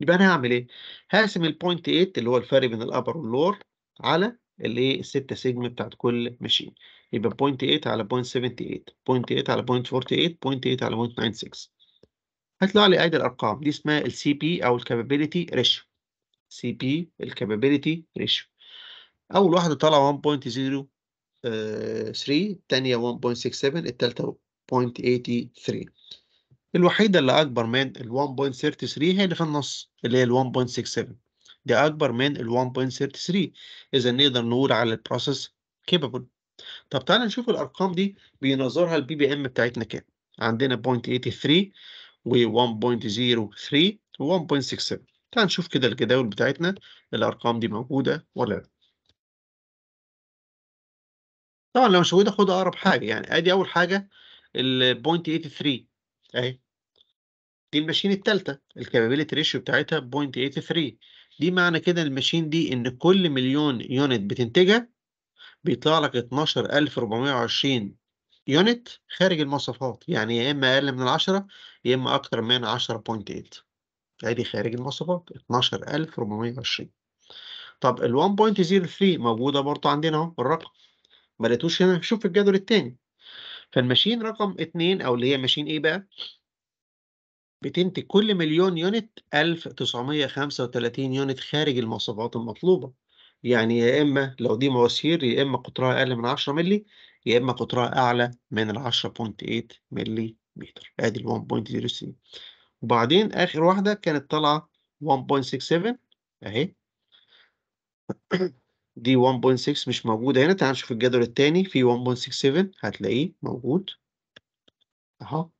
يبقى انا هعمل ايه هقسم البوينت 8 اللي هو الفرق بين الابر واللور على ايه 6 سيجما بتاعت كل ماشين يبقى بوينت 8 على بوينت 78 بوينت 8 على بوينت 48 بوينت 8 على بوينت 96 هيطلع لي ايدي الارقام دي اسمها السي بي او الكابابيلتي ريشيو سي بي الكابابيلتي ريشيو اول واحده طالعه 1.03 الثانيه 1.67 الثالثه 0.83 الوحيده اللي اكبر من ال 1.33 هي اللي في النص اللي هي ال 1.67 دي اكبر من ال 1.33 اذا نقدر نقول على process capable طب تعالى نشوف الارقام دي بينظرها الـ PBM بتاعتنا كام عندنا و1.03 و1.67 تعال نشوف كده الجداول بتاعتنا الارقام دي موجوده ولا لا طبعا لو مش موجوده خد اقرب حاجه يعني ادي اول حاجه ال 0.83 اهي دي الماشين الثالثه الكابابيلتي ريشيو بتاعتها 0.83 دي معنى كده الماشين دي ان كل مليون يونت بتنتجها بيطلع لك 12420 يونت خارج المواصفات يعني يا اما اقل من 10 يا اما اكتر من 10.8 ادي خارج المواصفات 12420 طب ال 1.03 موجوده برضو عندنا اهو الرقم ما لقيتوش هنا شوف الجدول الثاني فالماشين رقم 2 او اللي هي ماشين ايه بقى بتنتج كل مليون يونت 1935 يونت خارج المواصفات المطلوبه يعني يا اما لو دي مواسير يا اما قطرها اقل من 10 مللي يا إما قطرها أعلى من ال 10.8 ملي متر أدي ال 1.03 وبعدين آخر واحدة كانت طالعة 1.67 أهي دي 1.6 مش موجودة هنا تعال نشوف الجدول الثاني في 1.67 هتلاقيه موجود أهو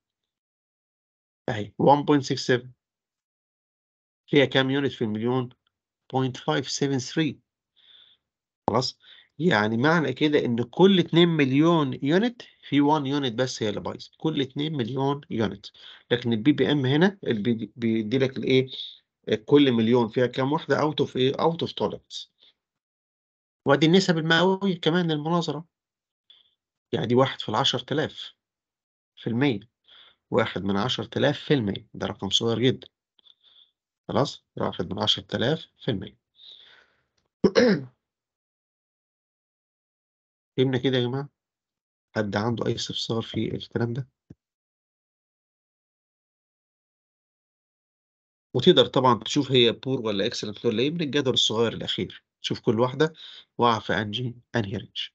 أهي 1.67 فيها كام يونت في المليون؟ 0.573 خلاص يعني معنى كده إن كل 2 مليون يونت في 1 يونت بس هي اللي بايظة كل 2 مليون يونت لكن البي بي ام هنا بيدي لك الإيه كل مليون فيها كام وحدة أوت أوف إيه أوت أوف توليرنس وادي النسب المئوية كمان للمناظرة يعني دي 1 في 10000 في المية واحد من عشر تلاف في المية ده رقم صغير جدا خلاص واحد من عشر تلاف في المية فهمنا كده يا جماعة؟ حد عنده أي استفسار في الكلام ده؟ وتقدر طبعا تشوف هي بور ولا اكسلنت ولا ايه من الجدول الصغير الأخير تشوف كل واحدة واقعة في أنهي أنهي رينج.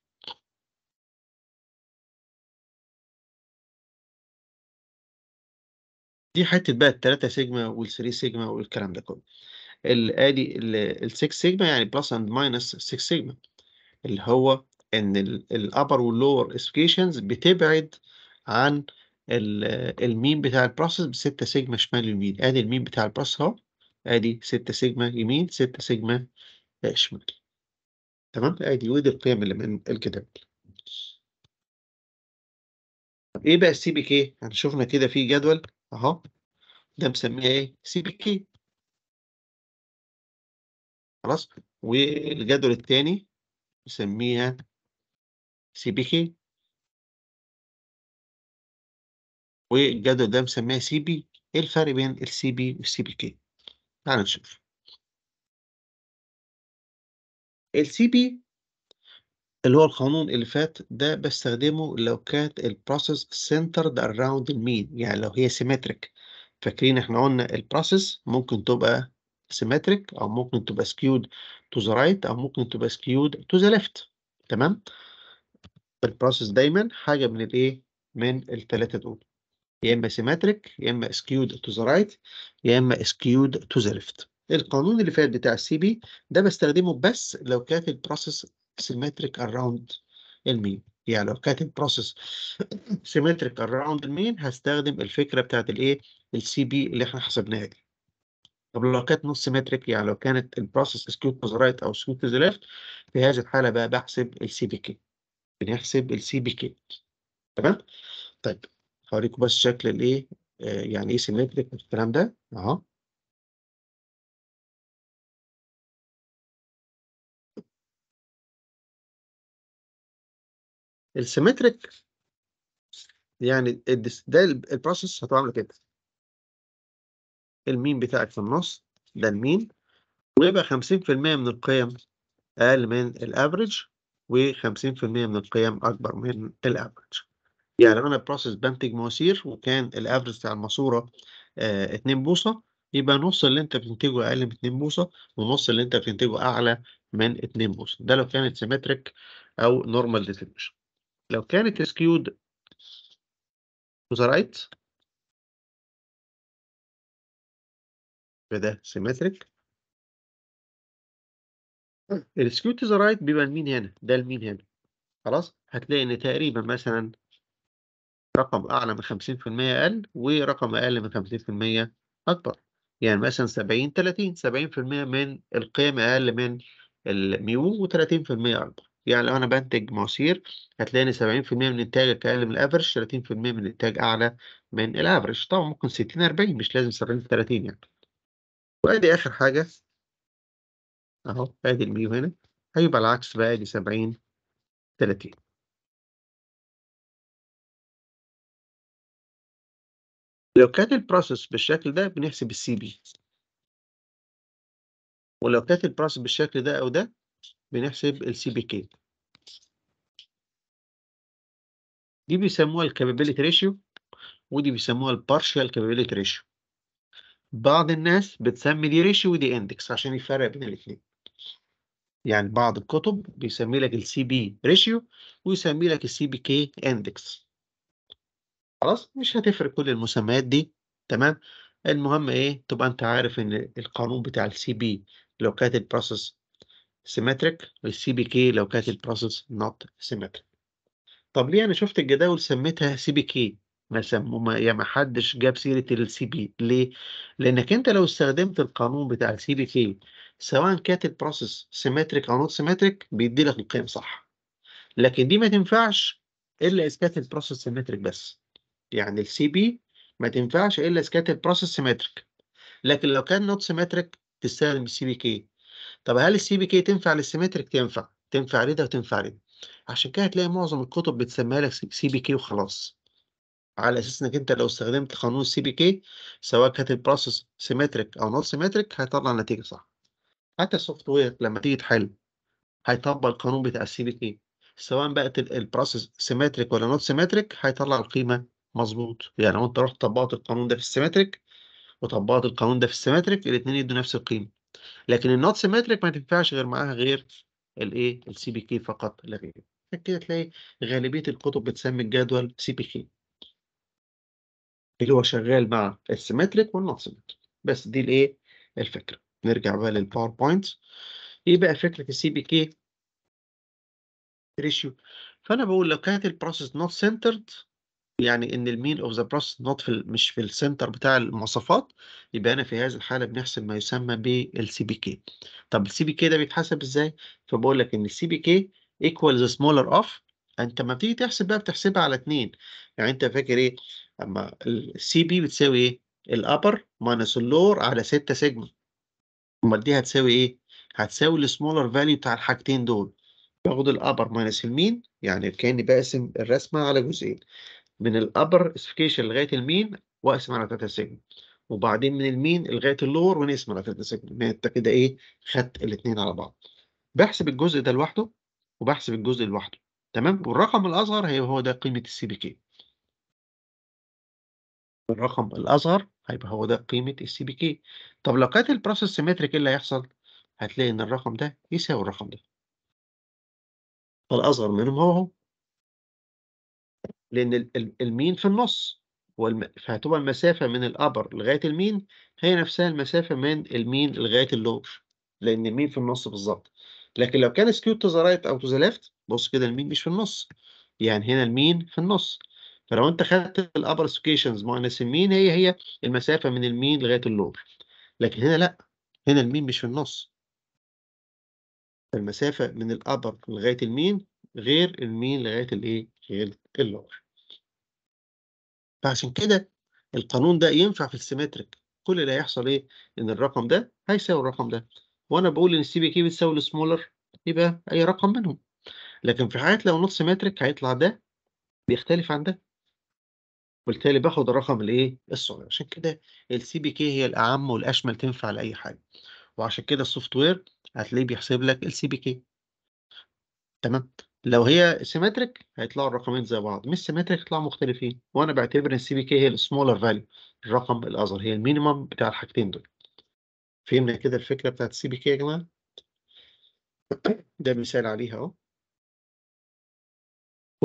دي حتة بقى 3 سيجما والثري سيجما والكلام ده كله. ال ادي ال 6 سيجما يعني بلس اند ماينس 6 سيجما اللي هو ان الابر واللور اسكيشنز بتبعد عن الميم بتاع البروسس بستة 6 سيجما شمال يمين ادي الميم بتاع البروسس اهو ادي 6 سيجما يمين 6 سيجما شمال تمام ادي ودي القيم اللي من الكتاب طب ايه بقى السي يعني بي كي هنشوفنا كده في جدول اهو ده مسميه ايه سي بي كي خلاص والجدول الثاني نسميها سي بي كي والجدول ده مسميه سي بي ايه الفرق بين السي بي والسي بي كي تعال نشوف السي بي اللي هو القانون اللي فات ده بستخدمه لو كانت البروسيس سنترد اراوند المين يعني لو هي سيمتريك فاكرين احنا قلنا البروسيس ممكن تبقى سيمتريك او ممكن تبقى سكيود تو ذا رايت او ممكن تبقى سكيود تو ذا ليفت تمام في البروسيس دايما حاجه من الايه من الثلاثه دول يا اما سيمتريك يا اما اسكيود تو ذا رايت يا اما اسكيود تو ذا ليفت القانون اللي فات بتاع السي بي ده بستخدمه بس لو كانت البروسيس سيمتريك اراوند المين يعني لو كانت البروسيس سيمتريك اراوند المين هستخدم الفكره بتاعت الايه السي بي اللي احنا حسبناها دي طب لو كانت نص سيمتريك يعني لو كانت البروسيس اسكيود تو ذا رايت او اسكيود تو ذا ليفت في هذه الحاله بقى بحسب السي بي كي بنحسب السي بي كي تمام طيب هوريكم بس شكل الايه يعني ايه سيمتريك الكلام ده اهو السيمتريك يعني ده البروسيس هتبقى عامله كده المين بتاعك في النص ده المين ويبقى 50% من القيم اقل من الافريج و50% من القيم اكبر من الافرج يعني انا بروسس بنتج مواسير وكان الافرج بتاع الماسوره 2 آه، بوصه يبقى نص اللي انت بتنتجه اقل من 2 بوصه ونص اللي انت بتنتجه اعلى من 2 بوصه ده لو كانت سيمتريك او نورمال ديستريبيوشن لو كانت سكيود تو ذا رايت فده سيمتريك السكيو تو ذا رايت بيبقى لمين هنا ده لمين هنا خلاص هتلاقي ان تقريبا مثلا رقم اعلى من 50% اقل ورقم اقل من 50% اكبر يعني مثلا 70 30 70% من القيم اقل من الميو و30% اكبر يعني لو انا بنتج مواسير هتلاقي ان 70% من الانتاج اقل من الافرج 30% من انتاج اعلى من الافرج طبعا ممكن 60 40 مش لازم 70 30 يعني وادي اخر حاجه اهو ادي الميو هنا هيبقى العكس بقى ادي 70 30 لو كانت البروسيس بالشكل ده بنحسب السي بي ولو كانت البروسيس بالشكل ده او ده بنحسب السي بي كي دي بيسموها الكابابيلتي ريشيو ودي بيسموها البارشال كابابيلتي ريشيو بعض الناس بتسمي دي ريشيو ودي اندكس عشان يفرق بين الاثنين يعني بعض الكتب بيسمي لك السي بي ريشيو ويسمي لك السي بي كي اندكس خلاص مش هتفرق كل المسميات دي تمام المهم ايه تبقى انت عارف ان القانون بتاع السي بي لو كانت البروسيس سيمتريك والسي بي كي لو كانت البروسيس نوت سيمتريك طب ليه انا شفت الجداول سميتها سي بي كي ما سمو يا يعني ما حدش جاب سيره السي بي ليه لانك انت لو استخدمت القانون بتاع السي بي كي سواء كانت البروسيس سيمتريك او نوت سيمتريك بيدي لك القيم صح لكن دي ما تنفعش الا اذا كانت البروسيس سيمتريك بس يعني السي بي ما تنفعش الا اذا كانت البروسيس سيمتريك لكن لو كان نوت سيمتريك تستخدم السي بي كي طب هل السي بي كي تنفع للسيمتريك تنفع تنفع لده وتنفع لده عشان كده هتلاقي معظم الكتب بتسميها لك سي بي كي وخلاص على اساس انك انت لو استخدمت قانون السي بي كي سواء كانت البروسيس سيمتريك او نوت سيمتريك هيطلع نتيجه صح حتى السوفت وير لما تيجي تحل هيطبق القانون بتاع السي بي كي سواء بقت البروسيس سيمتريك ولا نوت سيمتريك هيطلع القيمه مظبوط يعني لو انت رحت طبقت القانون ده في السيمتريك وطبقت القانون ده في السيمتريك الاثنين يدوا نفس القيمه لكن النوت سيمتريك ما تنفعش غير معاها غير الايه السي بي كي فقط لا غير كده تلاقي غالبيه الكتب بتسمي الجدول سي بي كي اللي هو شغال مع السيمتريك والنوت سيمتريك بس دي الايه الفكره نرجع بقى للباوربوينت ايه بقى فكره السي بي كي ريشيو فانا بقول لو كانت البروسيس نوت سنترد يعني ان المين اوف ذا بروسيس نوت في مش في السنتر بتاع المواصفات يبقى انا في هذه الحاله بنحسب ما يسمى بالسي بي كي طب السي بي كي ده بيتحسب ازاي فبقول لك ان السي بي كي ايكوال ذا سمولر اوف انت لما بتيجي تحسب بقى بتحسبها على اتنين يعني انت فاكر ايه اما السي بي بتساوي ايه الابر ماينس اللور على 6 سيجما امال دي هتساوي ايه؟ هتساوي السمولر فاليو بتاع الحاجتين دول باخد الابر ماينس المين يعني كاني بقسم الرسمه على جزئين من الابر اسفيكيشن لغايه المين واقسم على 3 سجن وبعدين من المين لغايه اللور ونقسم على 3 سيجما يعني انت كده ايه خدت الاثنين على بعض بحسب الجزء ده لوحده وبحسب الجزء لوحده تمام والرقم الاصغر هي هو ده قيمه السي بي كي الرقم الاصغر هيبقى هو ده قيمة السي بي كي طب لو كانت البروسيس سيمتريك ايه اللي هيحصل؟ هتلاقي إن الرقم ده يساوي الرقم ده فالأصغر منهم هو هو لأن المين في النص والم... فهتبقى المسافة من الأبر لغاية المين هي نفسها المسافة من المين لغاية اللور لأن المين في النص بالظبط لكن لو كان سكيوت تو ذا رايت أو تو ذا ليفت بص كده المين مش في النص يعني هنا المين في النص فلو انت خدت الابر سكيشنز ماينس المين هي هي المسافه من المين لغايه اللور لكن هنا لا هنا المين مش في النص المسافه من الابر لغايه المين غير المين لغايه الايه غير اللور فعشان كده القانون ده ينفع في السيمتريك كل اللي هيحصل ايه ان الرقم ده هيساوي الرقم ده وانا بقول ان السي بي كي بتساوي السمولر يبقى اي رقم منهم لكن في حالات لو نص سيمتريك هيطلع ده بيختلف عن ده وبالتالي باخد الرقم الايه الصغير عشان كده السي بي كي هي الاعم والاشمل تنفع لاي حاجه وعشان كده السوفت وير هتلاقيه بيحسب لك السي بي كي تمام لو هي سيمتريك هيطلعوا الرقمين زي بعض مش سيمتريك يطلعوا مختلفين وانا بعتبر ان السي بي كي هي السمولر فاليو الرقم الاصغر هي المينيمم بتاع الحاجتين دول فهمنا كده الفكره بتاعت السي بي كي يا جماعه ده مثال عليها اهو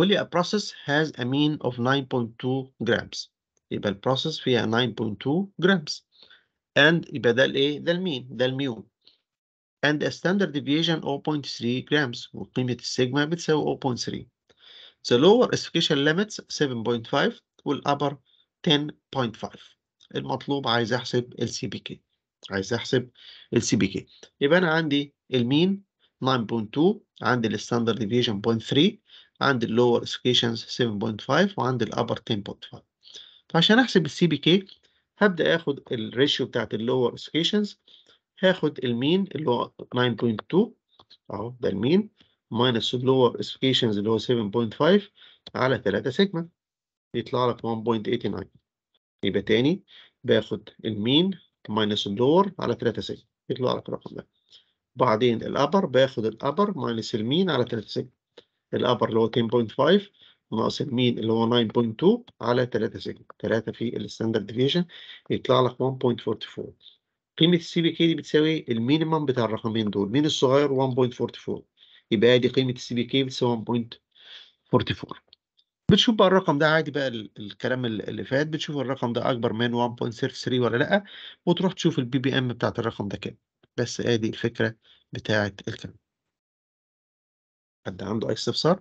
واللي process has a mean of 9.2 grams يبقى البروسيس فيها 9.2 grams and يبقى ده الايه ده المين ده الميو and a standard deviation 0.3 grams وقيمة السيجما بتساوي 0.3 the lower specification limits 7.5 upper 10.5 المطلوب عايز احسب ال CPK عايز احسب ال CPK يبقى انا عندي المين 9.2 عندي الستاندرد ديفيجن 0.3 عند اللور سكيشنز 7.5 وعند الابر 10.5 فعشان احسب السي بي كي هبدا اخد الريشيو بتاعت اللور سكيشنز هاخد المين اللي هو 9.2 اهو ده المين ماينس اللور سكيشنز اللي هو 7.5 على 3 سيجما يطلع لك 1.89 يبقى تاني باخد المين ماينس اللور على 3 سيجما يطلع لك الرقم ده بعدين الابر باخد الابر ماينس المين على 3 سيجما الابر اللي هو 10.5 ناقص المين اللي هو 9.2 على 3 سيجما 3 في الستاندرد ديفيشن يطلع لك 1.44 قيمة السي بي كي دي بتساوي المينيمم بتاع الرقمين دول مين الصغير 1.44 يبقى ادي قيمة السي بي كي بتساوي 1.44 بتشوف بقى الرقم ده عادي بقى الكلام اللي فات بتشوف الرقم ده اكبر من 1.33 ولا لا وتروح تشوف البي بي ام بتاعت الرقم ده كام بس ادي الفكرة بتاعت الكلام حد عنده أي استفسار؟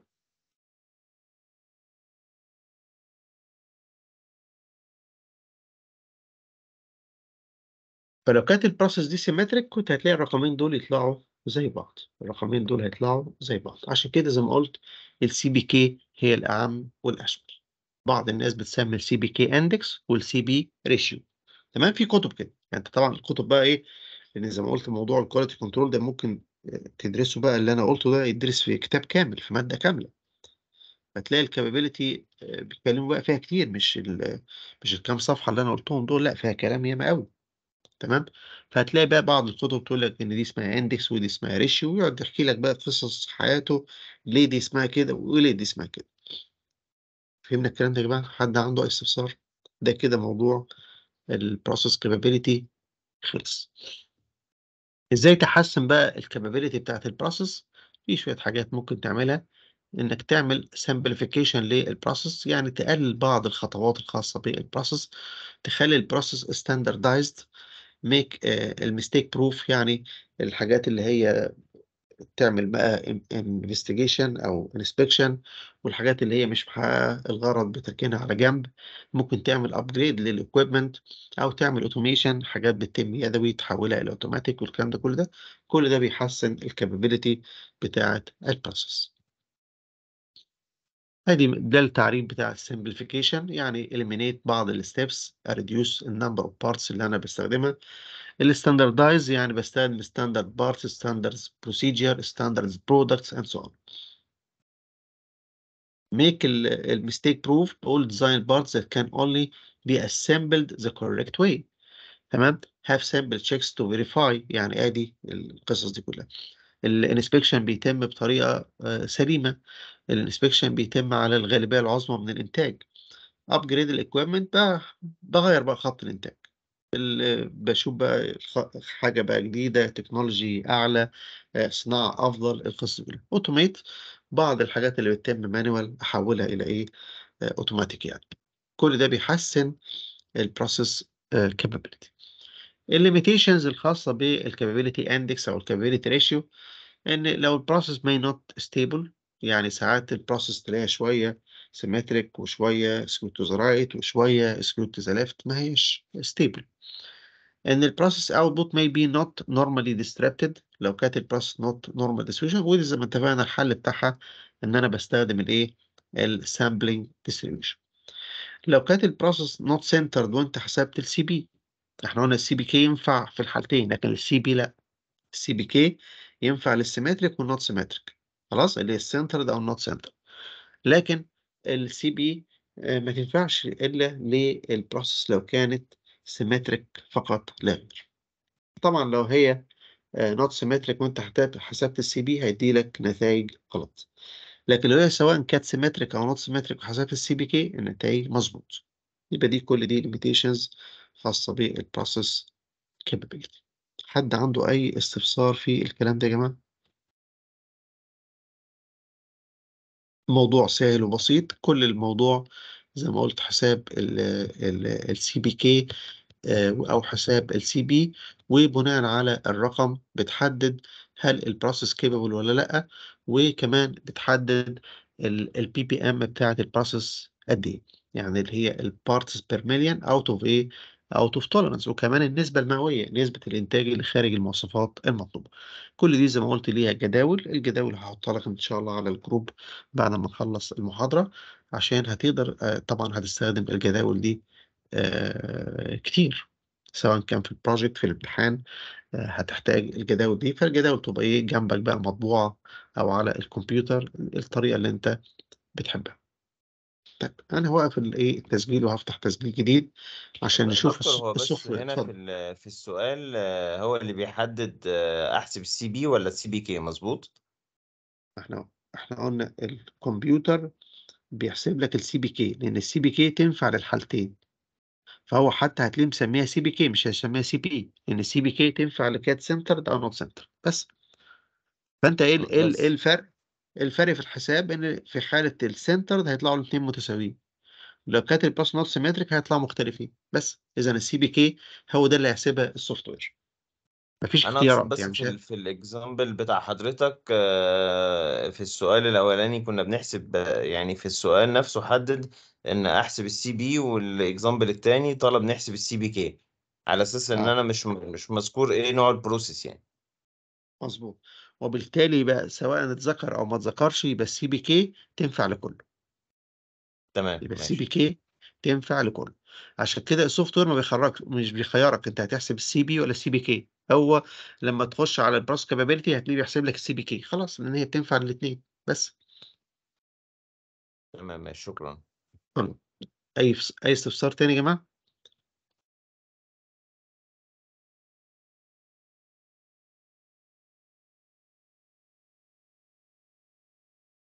فلو كانت البروسيس دي سيمتريك كنت هتلاقي الرقمين دول يطلعوا زي بعض الرقمين دول هيطلعوا زي بعض عشان كده زي ما قلت السي بي كي هي الأعم والأشمل بعض الناس بتسمي السي بي كي اندكس والسي بي ريشيو تمام في كتب كده يعني انت طبعا الكتب بقى ايه لان زي ما قلت موضوع الكواليتي كنترول ده ممكن تدرسه بقى اللي انا قلته ده يدرس في كتاب كامل في ماده كامله فتلاقي الكابابيلتي آه، بيتكلموا بقى فيها كتير مش ال مش الكام صفحه اللي انا قلتهم دول لا فيها كلام ياما قوي تمام فهتلاقي بقى بعض الكتب تقول لك ان دي اسمها اندكس ودي اسمها ريشيو ويقعد يحكي لك بقى قصص حياته ليه دي اسمها كده وليه دي اسمها كده فهمنا الكلام ده يا جماعه حد عنده اي استفسار ده كده موضوع البروسيس كابابيلتي خلص ازاي تحسن بقى الكابابيلتي بتاعت البروسيس في شويه حاجات ممكن تعملها انك تعمل سمبليفيكيشن للبروسيس يعني تقلل بعض الخطوات الخاصه بالبروسيس تخلي البروسيس ستاندردايزد ميك المستيك بروف يعني الحاجات اللي هي تعمل بقى انفستيجيشن او انسبكشن والحاجات اللي هي مش محققه الغرض بتركنها على جنب ممكن تعمل ابجريد للاكويبمنت او تعمل اوتوميشن حاجات بتتم يدوي تحولها الى اوتوماتيك والكلام ده كل ده كل ده بيحسن الكابابيلتي بتاعه البروسيس ادي ده التعريف بتاع السمبليفيكيشن يعني eliminate بعض الستبس reduce النمبر اوف بارتس اللي انا بستخدمها الستاندردايز يعني بستخدم ستاندرد بارتس ستاندرد بروسيجر ستاندرد برودكتس اند سو اون make الميستيك proof all design parts that can only be assembled the correct way تمام have sample checks to verify يعني ادي القصص دي كلها الانسبكشن بيتم بطريقه آه، سليمه الانسبكشن بيتم على الغالبيه العظمى من الانتاج ابجريد الاكويبمنت بقى بغير بقى خط الانتاج بشوف بقى حاجه بقى جديده تكنولوجي اعلى آه، صناعه افضل القصه دي اوتوميت بعض الحاجات اللي بتتم مانوال احولها الى ايه اوتوماتيك آه، يعني كل ده بيحسن البروسيس كابابيلتي الليميتيشنز الخاصه بالكابابيلتي اندكس او الكابابيلتي ريشيو ان لو البروسيس ماي نوت ستيبل يعني ساعات البروسيس تلاقيها شوية سيمتريك وشوية رايت وشوية ليفت ما هيش ستيبل ان البروسيس اوتبوت may be not normally ديستربتد لو كانت البروسيس not normal distribution ودي زي ما اتفقنا الحل بتاعها ان انا بستخدم الايه السامبلينج distribution لو كانت البروسيس not centered وانت حسبت السي بي احنا قلنا السي بي كي ينفع في الحالتين لكن السي بي لا السي بي كي ينفع للسيمتريك والنوت سيمتريك خلاص اللي هي centered او النوت centered لكن السي بي آه، ما تنفعش الا للبروسيس لو كانت سيمتريك فقط لا غير طبعا لو هي نوت آه، سيمتريك وانت حسبت السي بي هيديلك نتائج غلط لكن لو هي سواء كانت سيمتريك او نوت سيمتريك وحسبت السي بي كي النتائج مظبوط يبقى دي كل دي ليميتيشنز خاصة بالبروسيس كابابيلتي حد عنده أي استفسار في الكلام ده يا جماعة؟ موضوع سهل وبسيط كل الموضوع زي ما قلت حساب السي بي كي او حساب السي بي وبناء على الرقم بتحدد هل البروسيس كيبل ولا لا وكمان بتحدد البي بي ام بتاعه البروسيس قد ايه يعني اللي هي البارتس بير مليون اوت اوف ايه اوت اوف توليرنس وكمان النسبه المئويه نسبه الانتاج اللي خارج المواصفات المطلوبه كل دي زي ما قلت ليها جداول الجداول هحطها لك ان شاء الله على الجروب بعد ما نخلص المحاضره عشان هتقدر آه، طبعا هتستخدم الجداول دي آه، كتير سواء كان في البروجكت في الامتحان آه، هتحتاج الجداول دي فالجداول تبقى ايه جنبك بقى مطبوعه او على الكمبيوتر الطريقه اللي انت بتحبها طيب انا هوقف الايه التسجيل وهفتح تسجيل جديد عشان نشوف الص- هو بس هنا في في السؤال آه، هو اللي بيحدد آه، احسب السي بي ولا السي بي كي مظبوط احنا احنا قلنا الكمبيوتر بيحسب لك السي بي كي لان السي بي كي تنفع للحالتين فهو حتى هتلاقيه مسميها سي بي كي مش هيسميها سي بي لان السي بي كي تنفع لكات سنترد او نوت سنترد بس فانت ايه ايه, إيه الفرق الفرق في الحساب ان في حاله السنتر هيطلعوا الاثنين متساويين لو كانت الباس نوت سيمتريك هيطلعوا مختلفين بس اذا السي بي كي هو ده اللي هيحسبها السوفت وير مفيش اختيارات بس يعني في, في الاكزامبل بتاع حضرتك آه، في السؤال الاولاني كنا بنحسب يعني في السؤال نفسه حدد ان احسب السي بي والاكزامبل الثاني طلب نحسب السي بي كي على اساس ان آه. انا مش مش مذكور ايه نوع البروسيس يعني مظبوط وبالتالي بقى سواء اتذكر او ما اتذكرش يبقى السي بي كي تنفع لكله تمام يبقى السي بي كي تنفع لكله عشان كده السوفت وير ما بيخرج مش بيخيرك انت هتحسب السي بي ولا السي بي كي هو لما تخش على البراس كابابيلتي هتلاقيه بيحسب لك السي بي كي خلاص لان هي بتنفع للاثنين بس تمام ماشي شكرا طيب، اي اي استفسار تاني يا جماعه